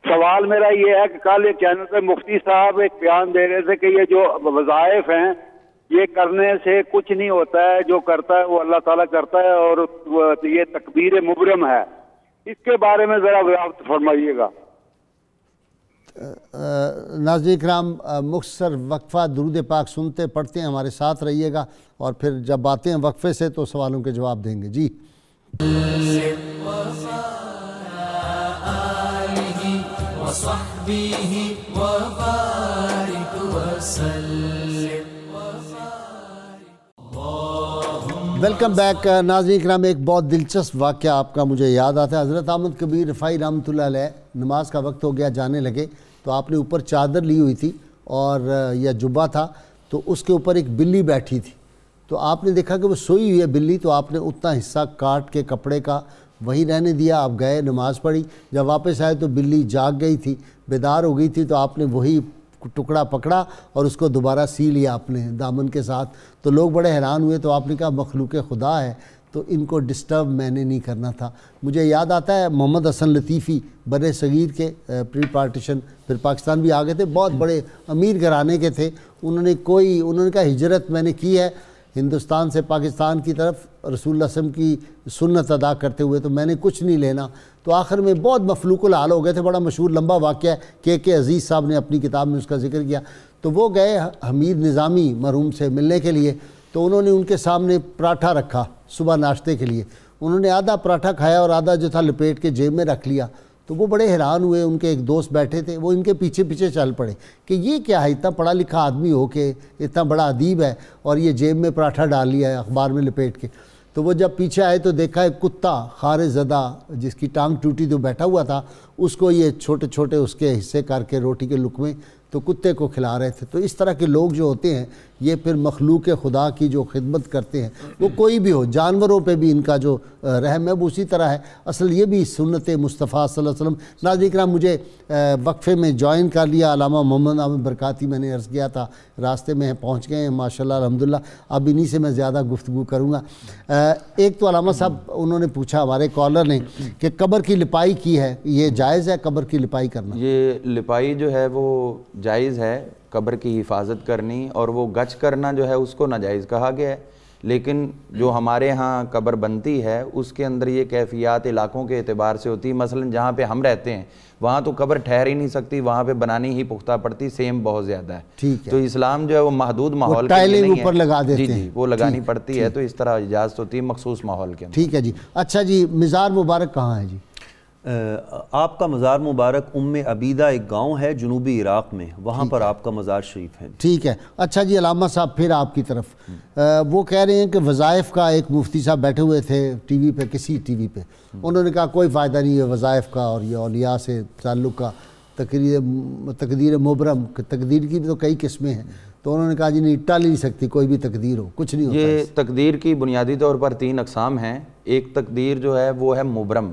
सवाल मेरा ये है कि कल एक चैनल पे मुफ्ती साहब एक बयान दे रहे थे कि ये जो वजायफ हैं ये करने से कुछ नहीं होता है जो करता है वो अल्लाह ताला करता है और ये तकबीर मुबरम है इसके बारे में ज़रा व्याप्त फरमाइएगा नाजिक राम मुख्तर वक्फ़ा दरूद पाक सुनते पढ़ते हैं हमारे साथ रहिएगा और फिर जब आते हैं वक्फ़े से तो सवालों के जवाब देंगे जी وصحبه وبارك وسلم वेलकम बैक नाजी कराम एक बहुत दिलचस्प वाक्य आपका मुझे याद आता है हज़रत अहमद कबीर रफ़ाई राम नमाज का वक्त हो गया जाने लगे तो आपने ऊपर चादर ली हुई थी और uh, यह जुब्बा था तो उसके ऊपर एक बिल्ली बैठी थी तो आपने देखा कि वो सोई हुई है बिल्ली तो आपने उतना हिस्सा काट के कपड़े का वहीं रहने दिया आप गए नमाज़ पढ़ी जब वापस आए तो बिल्ली जाग गई थी बेदार हो गई थी तो आपने वही टुकड़ा पकड़ा और उसको दोबारा सी लिया आपने दामन के साथ तो लोग बड़े हैरान हुए तो आपने कहा मखलूक खुदा है तो इनको डिस्टर्ब मैंने नहीं करना था मुझे याद आता है मोहम्मद हसन लतीफ़ी बर सगीर के प्री पार्टीशन फिर पाकिस्तान भी आ गए थे बहुत बड़े अमीर घराने के थे उन्होंने कोई उन्होंने कहा हिजरत मैंने की है हिंदुस्तान से पाकिस्तान की तरफ रसूल रसम की सुन्नत अदा करते हुए तो मैंने कुछ नहीं लेना तो आखिर में बहुत मफलूक आल हो गए थे बड़ा मशहूर लंबा वाक़ के के अजीज़ साहब ने अपनी किताब में उसका जिक्र किया तो वो गए हमीद निज़ामी मरूम से मिलने के लिए तो उन्होंने उनके सामने पराठा रखा सुबह नाश्ते के लिए उन्होंने आधा पराठा खाया और आधा जो था लपेट के जेब में रख लिया तो वो बड़े हैरान हुए उनके एक दोस्त बैठे थे वो इनके पीछे पीछे चल पड़े कि ये क्या है इतना पढ़ा लिखा आदमी हो के इतना बड़ा अदीब है और ये जेब में पराठा डाल लिया है अखबार में लपेट के तो वो जब पीछे आए तो देखा एक कुत्ता खार ज़दा जिसकी टांग टूटी तो बैठा हुआ था उसको ये छोटे छोटे उसके हिस्से करके रोटी के लुक में तो कुत्ते को खिला रहे थे तो इस तरह के लोग जो होते हैं ये फिर मखलूक खुदा की जो खिदमत करते हैं वो कोई भी हो जानवरों पे भी इनका जो रहम है वो उसी तरह है असल ये भी सुनत मुस्तफ़ा वसम नाजिक राम मुझे वक्फ़े में जॉइन कर लिया अलामा मोहम्मद आम बरकती मैंने अर्ज़ किया था रास्ते में पहुँच गए हैं माशा अलहमदिल्ला अब इन्हीं से मैं ज़्यादा गुफ्तु करूँगा एक तो अलामा साहब उन्होंने पूछा हमारे कॉलर ने कि कब्र की लिपाई की है ये जायज़ है कब्र की लिपाई करना ये लिपाई जो है वो जायज़ है कब्र की हिफाजत करनी और वो गच करना जो है उसको नाजायज़ कहा गया है लेकिन जो हमारे यहाँ कब्र बनती है उसके अंदर ये कैफियात इलाकों के अतबार से होती है मसलन जहाँ पे हम रहते हैं वहाँ तो कब्र ठहर ही नहीं सकती वहाँ पे बनानी ही पुख्ता पड़ती सेम बहुत ज़्यादा है ठीक है तो इस्लाम जो है वो महदूद माहौल ऊपर लगा देते जी, जी वो लगानी पड़ती है तो इस तरह इजाज़त होती है मखसूस माहौल के ठीक है जी अच्छा जी मज़ार मुबारक कहाँ है जी आपका मज़ार मुबारक उम अबीदा एक गांव है जनूबी इराक़ में वहाँ पर आपका मज़ार शरीफ है ठीक है अच्छा जी अलामा साहब फिर आपकी तरफ आ, वो कह रहे हैं कि वज़ाइफ का एक मुफ्ती साहब बैठे हुए थे टी वी पर किसी टी वी पर उन्होंने कहा कोई फ़ायदा नहीं है वज़ायफ़ का और ये अलिया से ताल्लुक़ का तकरीर तकदीर मुबरम तकदीर की भी तो कई किस्में हैं तो उन्होंने कहा जी नहीं टल नहीं सकती कोई भी तकदीर हो कुछ नहीं ये तकदीर की बुनियादी तौर पर तीन अकसाम हैं एक तकदीर जो है वो है मुबरम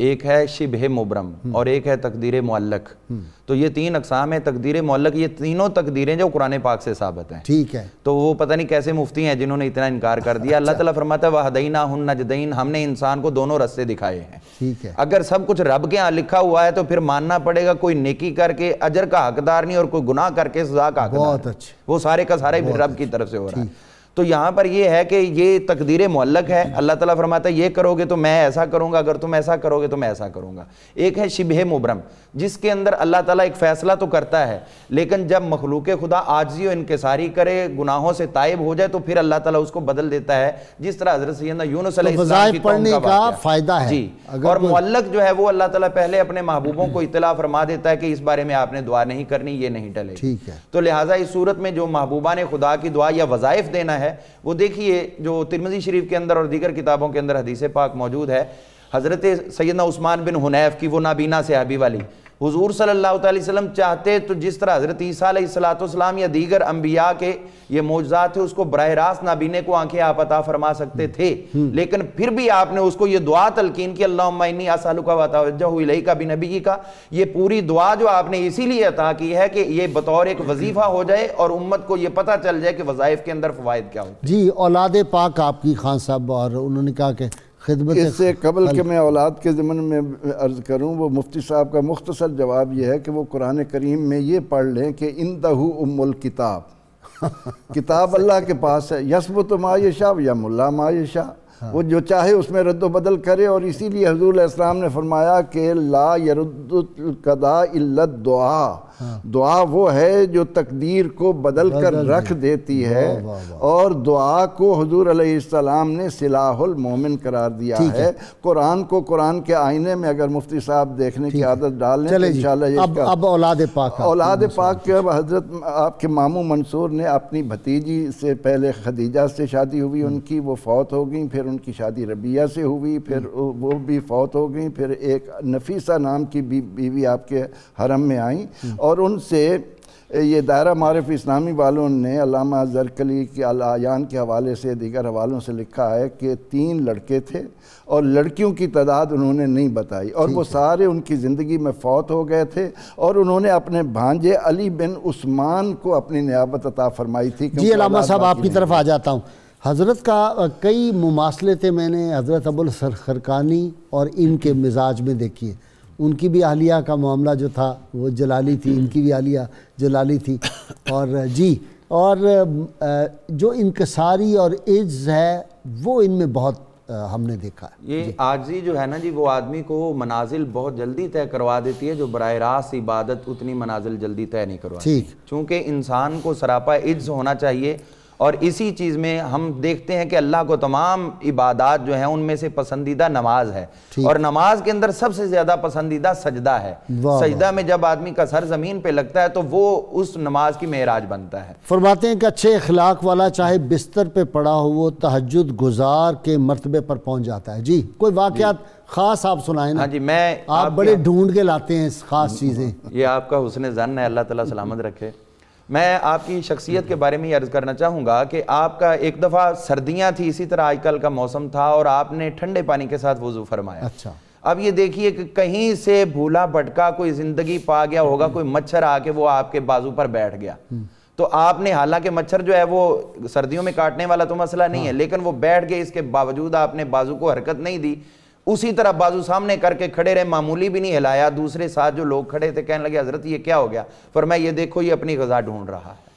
एक है शिब मुबरम हम्म। और एक है तकदीर मल्लक हम्म। तो ये तीन अकसाम है तकदीर मल्लक ये तीनों तकदीरें जो कुरान पाक से साबित हैं ठीक है तो वो पता नहीं कैसे मुफ्ती हैं जिन्होंने इतना इनकार कर दिया अल्लाह अच्छा। तला फरमाता है वहदईना हन नजदीन हमने इंसान को दोनों रस्ते दिखाए हैं ठीक है अगर सब कुछ रब के यहाँ लिखा हुआ है तो फिर मानना पड़ेगा कोई नेकी करके अजर का हकदार नहीं और कोई गुनाह करके सजा का हकदार वो सारे का सारा ही फिर रब की तरफ से हो रहा है तो यहां पर यह है कि ये तकदीर मल्लक है अल्लाह ताला फरमाता है ये करोगे तो मैं ऐसा करूंगा अगर तुम ऐसा करोगे तो मैं ऐसा करूंगा एक है शिबह मुबरम जिसके अंदर अल्लाह ताला एक फ़ैसला तो करता है लेकिन जब मखलूक खुदा आजी और इनकसारी करे गुनाहों से तायब हो जाए तो फिर अल्लाह ताला उसको बदल देता है जिस तरह हजरत तो पढ़ने का फ़ायदा जी और मल्लक जो है वो अल्लाह तला पहले अपने महबूबों को इतला फरमा देता है कि इस बारे में आपने दुआ नहीं करनी ये नहीं टले तो लिहाजा इस सूरत में जो महबूबा ने खुदा की दुआ या वज़ाइफ देना है है वो देखिए जो तिरमजी शरीफ के अंदर और दीगर किताबों के अंदर हदीस पाक मौजूद है हज़रत सैदना उस्मान बिन हुनैफ की वो नाबीना से हबी वाली हुजूर सल्लल्लाहु अलैहि वसल्लम चाहते तो जिस तरह हज़रत ईसीसलाम या दीगर अम्बिया के ये मोजात थे उसको बरह रास्त नाबीने को आंखें आप अता फरमा सकते थे हम्म। लेकिन फिर भी आपने उसको ये दुआ तलकीन की अल्लामी आसालू का बी का बिन नबी का ये पूरी दुआ जो आपने इसीलिए अता की है कि ये बतौर एक वजीफ़ा हो जाए और उम्मत को ये पता चल जाए कि वज़ाइफ के अंदर फ़वाद क्या हो जी औलाद पाक आपकी खान साहब और उन्होंने कहा कि खिदमत इससे कबल के मैं औलाद के ज़मन में अर्ज़ करूँ वो मुफ्ती साहब का मुख्तसर जवाब यह है कि वो कुरान करीम में ये पढ़ लें कि इन दहू उमुल किताब किताब अल्लाह के पास है यसब तो मायशा या मुला मायशा हाँ। वो जो चाहे उसमें रद्द बदल करे और इसीलिए हजूर ने फरमाया कि ला यरुद्दुल कदा इल्लत दुआ हाँ। दुआ वो है जो तकदीर को बदल कर रख देती है वाँ वाँ। और दुआ को हजूर अलैहिस्सलाम ने सिलाहुल मोमिन करार दिया है।, कुरान को कुरान के आईने में अगर मुफ्ती साहब देखने की आदत डाल लें तो इंशाल्लाह अब, अब औलाद पाक औलाद पाक के अब हजरत आपके मामू मंसूर ने अपनी भतीजी से पहले खदीजा से शादी हुई हम्म। उनकी वो फौत हो गई फिर उनकी शादी रबिया से हुई फिर हम्म। वो भी फौत हो गई फिर एक नफीसा नाम की बीवी आपके हरम में आई हम्म। और और उनसे ये दायरा मारफ इस्लामी वालों ने अलामा जरकली के अलायान के हवाले से दीगर हवालों से लिखा है कि तीन लड़के थे और लड़कियों की तादाद उन्होंने नहीं बताई और वो सारे उनकी ज़िंदगी में फौत हो गए थे और उन्होंने अपने भांजे अली बिन उस्मान को अपनी नियाबत अता फरमाई थी जी अलामा साहब आपकी तरफ आ जाता हूँ हज़रत का कई मुमासले थे मैंने हज़रत अबुल खरकानी और इनके मिजाज में देखी है उनकी भी आलिया का मामला जो था वो जलाली थी इनकी भी आलिया जलाली थी और जी और जो इनकसारी और एज है वो इनमें बहुत हमने देखा ये आजी जो है ना जी वो आदमी को मनाजिल बहुत जल्दी तय करवा देती है जो बर रास्त इबादत उतनी मनाजिल जल्दी तय नहीं करवा ठीक चूँकि इंसान को सरापा इज्ज होना चाहिए और इसी चीज़ में हम देखते हैं कि अल्लाह को तमाम इबादत जो है उनमें से पसंदीदा नमाज है और नमाज के अंदर सबसे ज़्यादा पसंदीदा सजदा है सजदा में जब आदमी का सर ज़मीन पे लगता है तो वो उस नमाज की महराज बनता है फरमाते हैं कि अच्छे अखलाक वाला चाहे बिस्तर पर पड़ा हो वो तहजद गुजार के मरतबे पर पहुँच जाता है जी कोई वाक़ात खास आप सुनाए ना हाँ जी मैं आप, आप बड़े ढूंढ के लाते हैं खास चीज़ें ये आपका हुसन जन है अल्लाह ताला सलामत रखे मैं आपकी शख्सियत के बारे में अर्ज़ करना चाहूँगा कि आपका एक दफ़ा सर्दियाँ थी इसी तरह आजकल का मौसम था और आपने ठंडे पानी के साथ वज़ू फरमाया अच्छा अब ये देखिए कि कहीं से भूला भटका कोई ज़िंदगी पा गया होगा कोई मच्छर आके वो आपके बाजू पर बैठ गया हम्म। तो आपने हालांकि मच्छर जो है वो सर्दियों में काटने वाला तो मसला नहीं है हाँ। लेकिन वो बैठ गए इसके बावजूद आपने बाजू को हरकत नहीं दी उसी तरह बाजू सामने करके खड़े रहे मामूली भी नहीं हिलाया दूसरे साथ जो लोग खड़े थे कहने लगे हजरत ये क्या हो गया पर मैं ये देखो ये अपनी गजा ढूंढ रहा है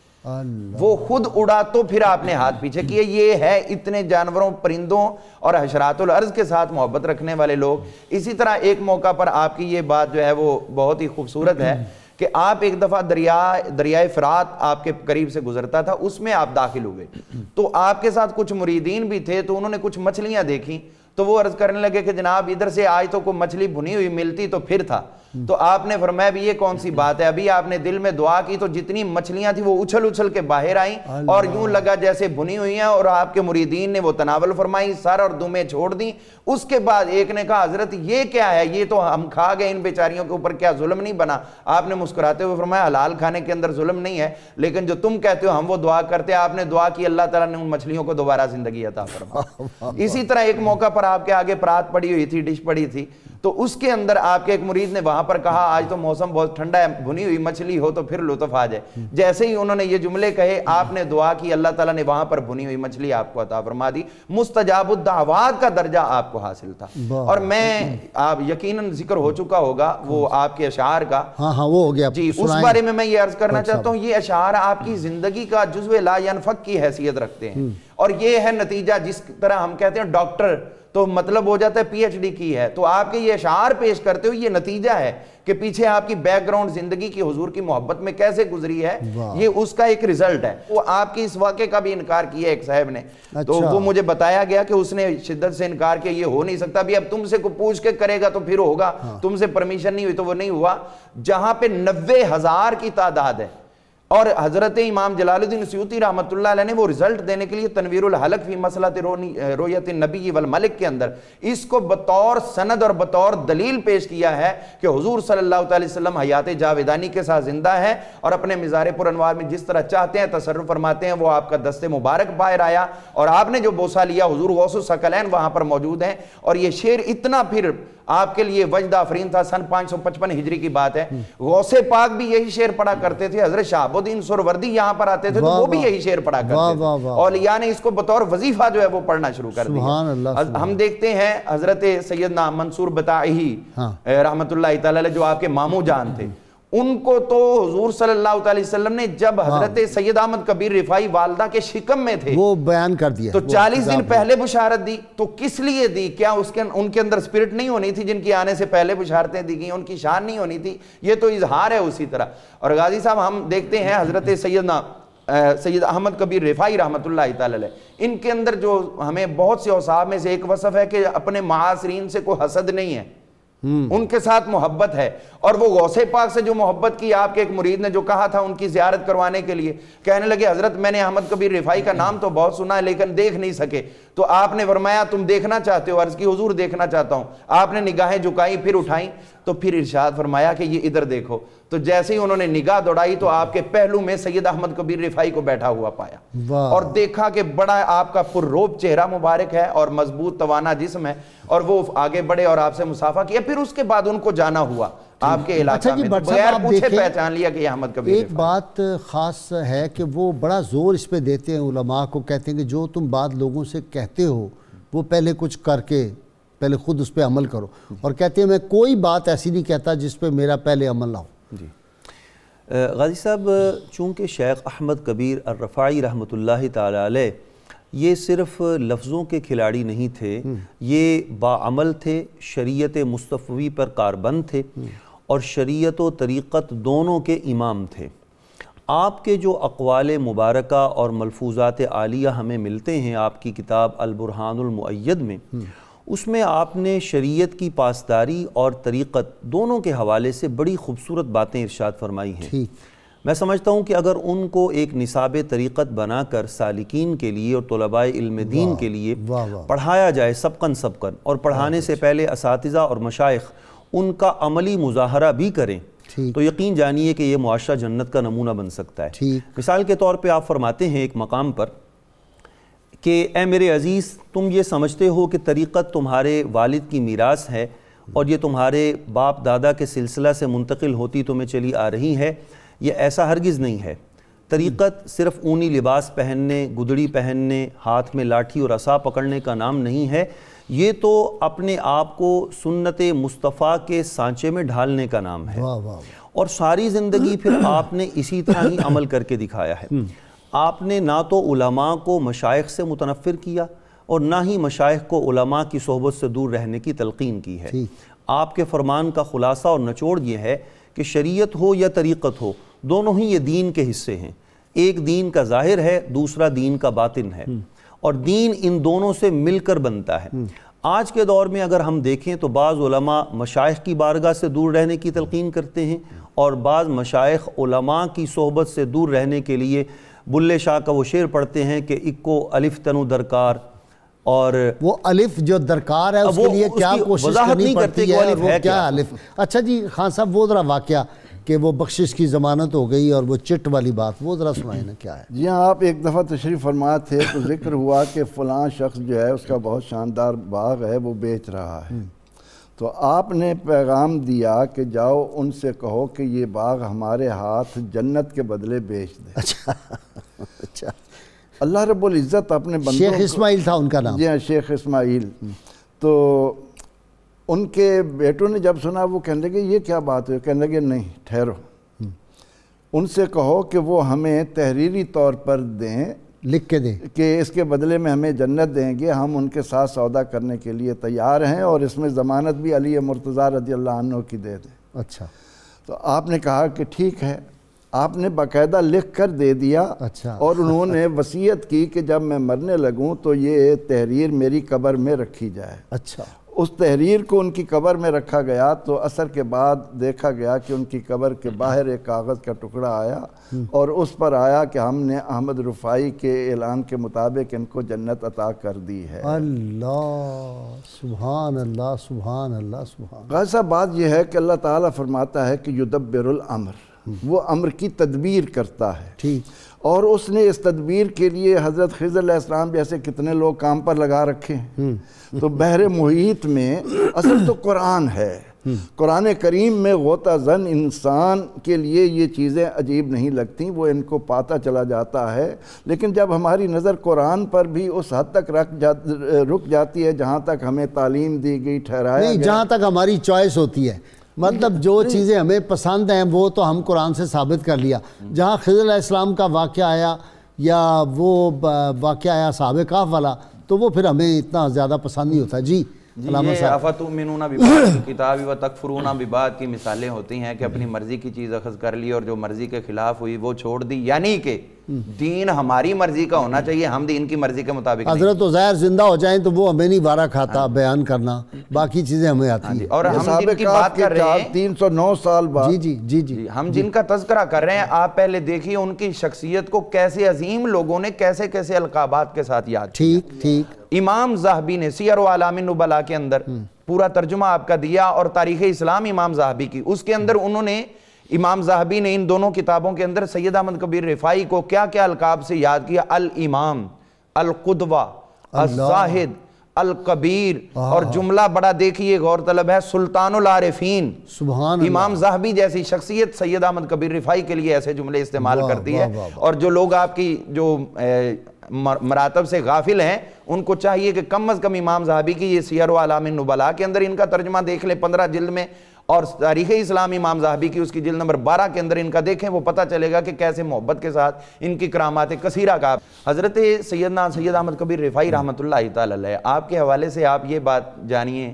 वो खुद उड़ा तो फिर आपने हाथ पीछे किए ये है इतने जानवरों परिंदों और हशरातुल अर्ज के साथ मोहब्बत रखने वाले लोग इसी तरह एक मौका पर आपकी ये बात जो है वो बहुत ही खूबसूरत है कि आप एक दफ़ा दरिया दरियाए फरात आपके करीब से गुजरता था उसमें आप दाखिल हुए तो आपके साथ कुछ मुरीदीन भी थे तो उन्होंने कुछ मछलियां देखी तो वो अर्ज़ करने लगे कि जनाब इधर से आज तो कोई मछली भुनी हुई मिलती तो फिर था तो आपने फरमाया भी ये कौन सी बात है अभी आपने दिल में दुआ की तो जितनी मछलियां थी वो उछल उछल के बाहर आई और यूं लगा जैसे भुनी हुई हैं और आपके मुरीदीन ने वो तनावल फरमाई सर और दुमे छोड़ दी उसके बाद एक ने कहा हजरत ये क्या है ये तो हम खा गए इन बेचारियों के ऊपर क्या जुल्म नहीं बना आपने मुस्कुराते हुए फरमाया हलाल खाने के अंदर जुल्म नहीं है लेकिन जो तुम कहते हो हम वो दुआ करते आपने दुआ की अल्लाह तला ने उन मछलियों को दोबारा जिंदगी अता फरमा इसी तरह एक मौका पर आपके आगे परात पड़ी हुई थी डिश पड़ी थी तो उसके अंदर आपके एक मुरीद ने वहां पर कहा आज तो मौसम बहुत ठंडा है भुनी हुई मछली हो तो फिर लुत्फ आ जाए जैसे ही उन्होंने ये जुमले कहे आपने दुआ की अल्लाह ताला ने वहां पर भुनी हुई मछली आपको अता फरमा दी मुस्तजाबुद्दावाद का दर्जा आपको हासिल था और मैं आप यकीन जिक्र हो चुका होगा वो आपके अशार का हाँ हाँ वो हो गया जी उस बारे में मैं ये अर्ज करना अच्छा। चाहता हूँ ये अशार आपकी जिंदगी का जुजवे ला की हैसियत रखते हैं हम्म। और ये है नतीजा जिस तरह हम कहते हैं डॉक्टर तो मतलब हो जाता है पीएचडी की है तो आपके ये अशार पेश करते हो ये नतीजा है कि पीछे आपकी बैकग्राउंड जिंदगी की हुजूर की मोहब्बत में कैसे गुजरी है ये उसका एक रिजल्ट है वो आपकी इस वाक्य का भी इनकार किया एक साहब ने तो अच्छा। तो वो मुझे बताया गया कि उसने शिद्दत से इनकार किया ये हो नहीं सकता अभी अब तुमसे को पूछ के करेगा तो फिर होगा हाँ। तुमसे परमिशन नहीं हुई तो वो नहीं हुआ जहां पे नब्बे हजार की तादाद है और हज़रत इमाम जलालुद्दीन सूती रहमत ने वो रिजल्ट देने के लिए तनवीर हलक फी मसलत रोयत नबी वल मलिक के अंदर इसको बतौर सनद और बतौर दलील पेश किया है कि हजूर सल्लाम हयात जावेदानी के साथ ज़िंदा है और अपने मिज़ार पुरनवार में जिस तरह चाहते हैं तसरफ फरमाते हैं वो आपका दस्ते मुबारक बाहर आया और आपने जो बोसा लिया हजूर गौसुसकलैन वहाँ पर मौजूद हैं और ये शेर इतना फिर आपके लिए वजद आफरीन था सन 555 हिजरी की बात है गौसे पाक भी यही शेर पढ़ा करते थे हजरत शाहबुद्दीन सुरवर्दी यहाँ पर आते थे तो वो भी यही शेर पढ़ा करते थे या ने इसको बतौर वजीफा जो है वो पढ़ना शुरू कर दिया हम देखते हैं हजरत सैयद मंसूर बताही हाँ। रहमत जो आपके मामू जान थे उनको तो हजूर सल्लल्लाहु अलैहि वसल्लम ने जब हाँ। हजरत सैयद अहमद कबीर रिफाई वालदा के शिकम में थे वो बयान कर दिया तो 40 दिन पहले बुशारत दी तो किस लिए दी क्या उसके अं-, उनके अंदर स्पिरिट नहीं होनी थी जिनकी आने से पहले बुशारतें दी गई उनकी शान नहीं होनी थी ये तो इजहार है उसी तरह और गाजी साहब हम देखते हैं हजरत सैयद सैयद अहमद कबीर रिफाई रहमत इनके अंदर जो हमें बहुत से औसाब में से एक वसफ़ है कि अपने महासरीन से कोई हसद नहीं है हम्म। उनके साथ मोहब्बत है और वो गौसे पाक से जो मोहब्बत की आपके एक मुरीद ने जो कहा था उनकी जियारत करवाने के लिए कहने लगे हजरत मैंने अहमद कबीर रिफाई का नाम तो बहुत सुना है लेकिन देख नहीं सके तो आपने फरमाया तुम देखना चाहते हो अर्ज की हजूर देखना चाहता हूं आपने निगाहें झुकाई फिर उठाई तो फिर इर्शाद फरमाया कि ये इधर देखो तो जैसे ही उन्होंने निगाह दौड़ाई तो आपके पहलू में सैयद अहमद कबीर रिफाई को बैठा हुआ पाया और देखा कि बड़ा आपका पुररोब चेहरा मुबारक है और मजबूत तवाना जिसम है और वो आगे बढ़े और आपसे मुसाफा किया फिर उसके बाद उनको जाना हुआ आपके अच्छा इलाके में तो बगैर पूछे पहचान लिया कि अहमद कबीर एक बात खास है कि वो बड़ा जोर इस पे देते हैं उलमा को कहते हैं कि जो तुम बात लोगों से कहते हो वो पहले कुछ करके पहले खुद उस पर अमल करो और कहते हैं मैं कोई बात ऐसी नहीं कहता जिस पर मेरा पहले अमल ना हो जी गाजी साहब चूँकि शेख अहमद कबीर अर्रफ़ाई रहमत ला ये सिर्फ लफ्ज़ों के खिलाड़ी नहीं थे हम्म। ये बामल थे शरीत मुस्तफ़ी पर कारबंद थे हम्म। और शरीयत व तरीक़त दोनों के इमाम थे आपके जो अकवाल मुबारक और मलफूजात आलिया हमें मिलते हैं आपकी किताब अलबुरहानमैद में हम्म। उसमें आपने शरीयत की पासदारी और तरीक़त दोनों के हवाले से बड़ी खूबसूरत बातें इरशाद फरमाई हैं मैं समझता हूँ कि अगर उनको एक निसाब तरीक़त बनाकर सालिकीन के लिए और तलबा दीन के लिए वाँ वाँ। पढ़ाया जाए सबकन सबकन और पढ़ाने से अच्छा। पहले इस और मशाइ उनका अमली मुजाहरा भी करें तो यकीन जानिए कि यह मुआरा जन्नत का नमूना बन सकता है मिसाल के तौर पर आप फरमाते हैं एक मकाम पर कि ए मेरे अज़ीज़ तुम ये समझते हो कि तरीक़त तुम्हारे वालिद की मीरास है और ये तुम्हारे बाप दादा के सिलसिला से मुंतकिल होती तुम्हें चली आ रही है ये ऐसा हरगिज़ नहीं है तरीक़त सिर्फ ऊनी लिबास पहनने गुदड़ी पहनने हाथ में लाठी और असा पकड़ने का नाम नहीं है ये तो अपने आप को सुन्नत मुस्तफ़ा के सांचे में ढालने का नाम है वाँ वाँ। और सारी ज़िंदगी फिर आपने इसी तरह ही अमल करके दिखाया है हम्म। आपने ना तो उलमा को मशाइ से मुतनफ़िर किया और ना ही मशाइ को उलमा की सहबत से दूर रहने की तलकिन की है आपके फरमान का ख़ुलासा और नचोड़ ये है कि शरीयत हो या तरीक़त हो दोनों ही ये दीन के हिस्से हैं एक दीन का ज़ाहिर है दूसरा दीन का बातिन है हम्म। और दीन इन दोनों से मिलकर बनता है हम्म। आज के दौर में अगर हम देखें तो बाज़ा मशाइ की बारगाह से दूर रहने की तलकिन करते हैं और बाज़ मशाइ की सहबत से दूर रहने के लिए बुल्ले शाह का वो शेर पढ़ते हैं कि इक्को अलिफ तनु दरकार और वो अलिफ जो दरकार है उसके लिए क्या कोशिश नहीं करती है, वो है क्या अलिफ अच्छा जी खान साहब वो ज़रा वाक़ कि वो बख्शिश की ज़मानत हो गई और वो चिट वाली बात वो ज़रा सुनाए ना क्या है जी हाँ आप एक दफ़ा तशरीफ़ फरमाए थे तो जिक्र हुआ कि फलां शख्स जो है उसका बहुत शानदार बाग है वो बेच रहा है हम्म। तो आपने पैगाम दिया कि जाओ उनसे कहो कि ये बाग हमारे हाथ जन्नत के बदले बेच दे अच्छा अच्छा अल्लाह रब्बुल इज़्ज़त अपने बंदों शेख इस्माइल था उनका नाम जी हाँ शेख इस्माइल तो उनके बेटों ने जब सुना वो कहने लगे ये क्या बात है कहने लगे नहीं ठहरो हम्म। उनसे कहो कि वो हमें तहरीरी तौर पर दें लिख के दें कि इसके बदले में हमें जन्नत देंगे हम उनके साथ सौदा करने के लिए तैयार हैं और इसमें ज़मानत भी अली मुर्तज़ा रजी अल्लाह की दे दें अच्छा तो आपने कहा कि ठीक है आपने बाकायदा लिख कर दे दिया अच्छा और उन्होंने वसीयत की कि जब मैं मरने लगूं तो ये तहरीर मेरी कबर में रखी जाए अच्छा उस तहरीर को उनकी कबर में रखा गया तो असर के बाद देखा गया कि उनकी कबर के बाहर एक कागज़ का टुकड़ा आया और उस पर आया कि हमने अहमद रुफाई के ऐलान के मुताबिक इनको जन्नत अता कर दी है अल्लाह सुबहान अल्लाह सुबहान अल्लाह सुबहान बात यह है कि अल्लाह ताला फरमाता है कि युदब्बिरुल अमर वो अमर की तदबीर करता है ठीक और उसने इस तदबीर के लिए हज़रत खज़र जैसे कितने लोग काम पर लगा रखे हैं हम्म। तो बहर मुहित में असल तो कुरान है हम्म। कुरान करीम में गोता जन इंसान के लिए ये चीज़ें अजीब नहीं लगती वो इनको पाता चला जाता है लेकिन जब हमारी नज़र कुरान पर भी उस हद तक रख जा रुक जाती है जहाँ तक हमें तालीम दी गई ठहराई जहाँ तक हमारी चॉइस होती है मतलब जो चीज़ें हमें पसंद हैं वो तो हम कुरान से साबित कर लिया जहाँ खजर इस्लाम का वाक़ आया या वो वाक़ आया साहब काफ वाला तो वो फिर हमें इतना ज़्यादा पसंद नहीं होता जी किताब व तकफरूना बात की मिसालें होती हैं कि अपनी मर्ज़ी की चीज़ अखज़ कर ली और जो मर्ज़ी के ख़िलाफ़ हुई वो छोड़ दी यानी कि दीन हमारी मर्जी का होना चाहिए हम दीन की मर्जी के मुताबिक हजरत तो जाहिर जिंदा हो जाए तो वो हमें नहीं बारा खाता हाँ। बयान करना बाकी चीजें हमें आती हाँ हैं और हम जिनकी की बात कर रहे हैं तीन सौ नौ साल बाद जी जी जी जी हम जिनका तस्करा कर रहे हैं आप पहले देखिए उनकी शख्सियत को कैसे अजीम लोगों ने कैसे कैसे अलकाबात के साथ याद ठीक ठीक इमाम जहबी ने सियर नुबला के अंदर हम्म। पूरा तर्जुमा आपका दिया और तारीख इस्लाम इमाम जहबी की उसके अंदर हम्म। उन्होंने इमाम जहाबी ने इन दोनों किताबों के अंदर सैयद अहमद कबीर रिफाई को क्या क्या अलकाब से याद किया अल इमाम कुदवा असाहिद अल कबीर और जुमला बड़ा देखिए गौरतलब है सुल्तान आरफीन इमाम जहबी जैसी शख्सियत सैयद अहमद कबीर रिफाई के लिए ऐसे जुमले इस्तेमाल करती है और जो लोग आपकी जो मरातब से गाफिल हैं उनको चाहिए कि कम अज़ कम इमाम जहाबी की ये सीर आलाम नुबला के अंदर इनका तर्जमा देख ले पंद्रह जिल्द में और तारीख इस्लाम इमाम जहाबी की उसकी जिल नंबर बारह के अंदर इनका देखें वो पता चलेगा कि कैसे मोहब्बत के साथ इनकी करामात कसीरा का हज़रत सैदना सैद अहमद कबीर रिफाई रहमत आपके हवाले से आप ये बात जानिए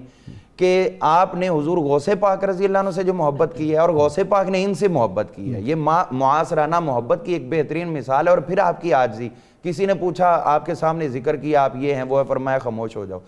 कि आपने हजूर गौसे पाक रजी से जो मोहब्बत की है और गौसे पाक ने इनसे मोहब्बत की है ये मुआसराना मोहब्बत की एक बेहतरीन मिसाल है और फिर आपकी आजी किसी ने पूछा आपके सामने जिक्र किया आप ये हैं वो है फरमाया खामोश हो जाओ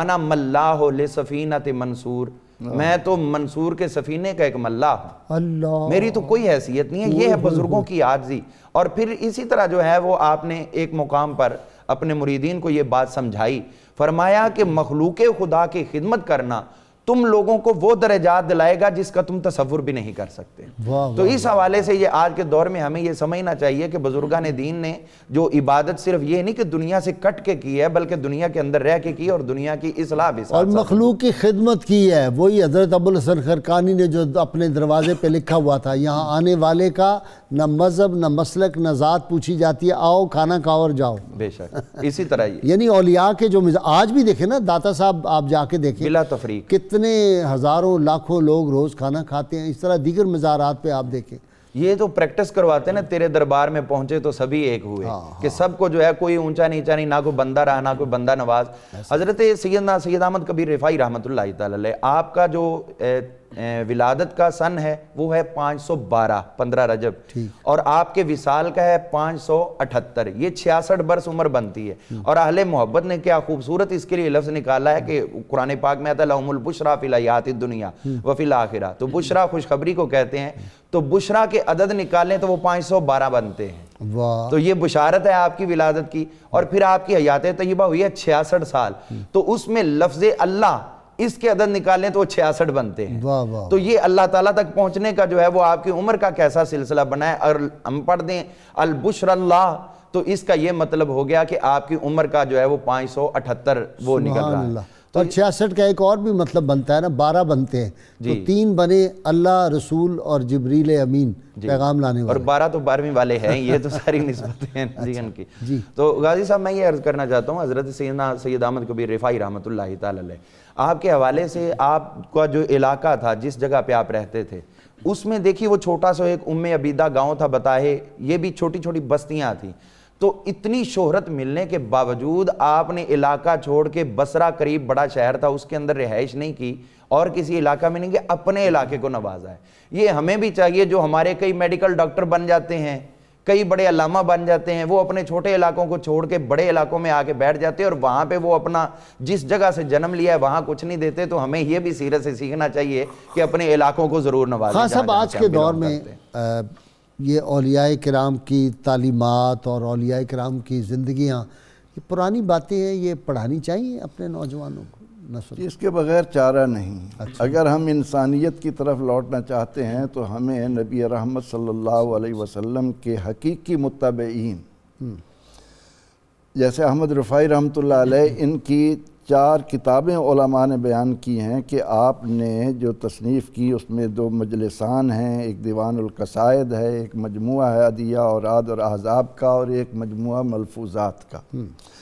आना मल्लाह सफ़ीनत मंसूर हाँ। मैं तो मंसूर के सफीने का एक मल्ला हूँ अल्लाह मेरी तो कोई हैसियत नहीं है ये है बुजुर्गों की आजी और फिर इसी तरह जो है वो आपने एक मुकाम पर अपने मुरीदीन को ये बात समझाई फरमाया कि मखलूक खुदा की खिदमत करना तुम लोगों को वो दर्जात दिलाएगा जिसका तुम तस्वुर भी नहीं कर सकते वाँ, तो वाँ, इस हवाले से ये आज के दौर में हमें ये समझना चाहिए कि बुजुर्गान दीन ने जो इबादत सिर्फ ये नहीं कि दुनिया से कट के की है बल्कि दुनिया के अंदर रह के की और दुनिया की इसलाह भी और मखलूक की खिदमत की है वही हज़रत अबुल हसन खरकानी ने जो अपने दरवाजे पर लिखा हुआ था यहाँ आने वाले का न मजहब न मसलक न ज़ात पूछी जाती है आओ खाना खाओ और जाओ बेशक इसी तरह यानी औलिया के जो आज भी देखे ना दाता साहब आप जाके देखे तफरी कितने कितने हज़ारों लाखों लोग रोज़ खाना खाते हैं इस तरह दीगर मज़ारात पे आप देखें ये तो प्रैक्टिस करवाते ना तेरे दरबार में पहुंचे तो सभी एक हुए हाँ, हाँ। कि सबको जो है कोई ऊंचा नीचा नहीं ना कोई बंदा रहा ना कोई बंदा नवाज हजरत सैयद सैद अहमद कबीर रिफाई रहमत आपका जो ए, विलादत का सन है वो है 512 पंद्रह रजब और आपके विशाल का है 578 ये छियासठ वर्ष उम्र बनती है हम्म। और अहले मोहब्बत ने क्या खूबसूरत इसके लिए लफ्ज़ निकाला है कि कुरान पाक में आता है बुशरा फिलयात दुनिया हम्म। वफिल आखिरा तो बुशरा खुशखबरी को कहते हैं तो बुशरा के अदद निकालें तो वो 512 बनते हैं तो ये बुशारत है आपकी विलादत की और फिर आपकी हयात तयबा हुई है छियासठ साल हम्म। तो उसमें लफ्ज़ अल्लाह इसके अदद निकालें तो वो छियासठ बनते हैं वाह वाह तो ये अल्लाह ताला तक पहुंचने का जो है वो आपकी उम्र का कैसा सिलसिला बनाए और हम पढ़ दें अलबुशरल्ला तो इसका ये मतलब हो गया कि आपकी उम्र का जो है वो पाँच सौ अठहत्तर वो निकल रहा है तो और छियासठ का एक और भी मतलब बनता है ना बारह बनते हैं तो तीन बने अल्लाह रसूल और जबरील अमीन पैगाम लाने वाले और बारह तो बारहवीं वाले हैं ये तो सारी नस्बतें हैं जी अच्छा, की जी तो गाजी साहब मैं ये अर्ज़ करना चाहता हूँ हज़रत सैदा सैद अहमद कबीर रिफाई रहमत आपके हवाले से आपका जो इलाका था जिस जगह पे आप रहते थे उसमें देखिए वो छोटा सा एक उम्मे अबीदा गांव था बताए ये भी छोटी छोटी बस्तियां थी तो इतनी शोहरत मिलने के बावजूद आपने इलाका छोड़ के बसरा करीब बड़ा शहर था उसके अंदर रिहाइश नहीं की और किसी इलाका में नहीं कि अपने इलाके को नवाजा है ये हमें भी चाहिए जो हमारे कई मेडिकल डॉक्टर बन जाते हैं कई बड़े अलामा बन जाते हैं वो अपने छोटे इलाकों को छोड़ के बड़े इलाकों में आके बैठ जाते हैं और वहाँ पे वो अपना जिस जगह से जन्म लिया है वहाँ कुछ नहीं देते तो हमें ये भी सीरत से सीखना चाहिए कि अपने इलाकों को ज़रूर नवाजा हाँ सब आज के दौर में ये अलिया कराम की तालीमत और अलिया कराम की ज़िंदियाँ ये पुरानी बातें हैं ये पढ़ानी चाहिए अपने नौजवानों को नस्ल इसके बगैर चारा नहीं अच्छा। अगर हम इंसानियत की तरफ लौटना चाहते हैं तो हमें नबी रहमत सल्लल्लाहु अलैहि वसल्लम के हकीकी मुतबीन हम्म। जैसे अहमद रफ़ाई रहमत इनकी चार किताबें ओलमा ने बयान की हैं कि आपने जो तसनीफ़ की उसमें दो मजलसान हैं एक दीवानकसायद है एक मजमू है अदिया और आद और अहजाब का और एक मजमू मलफूजात का हम्म।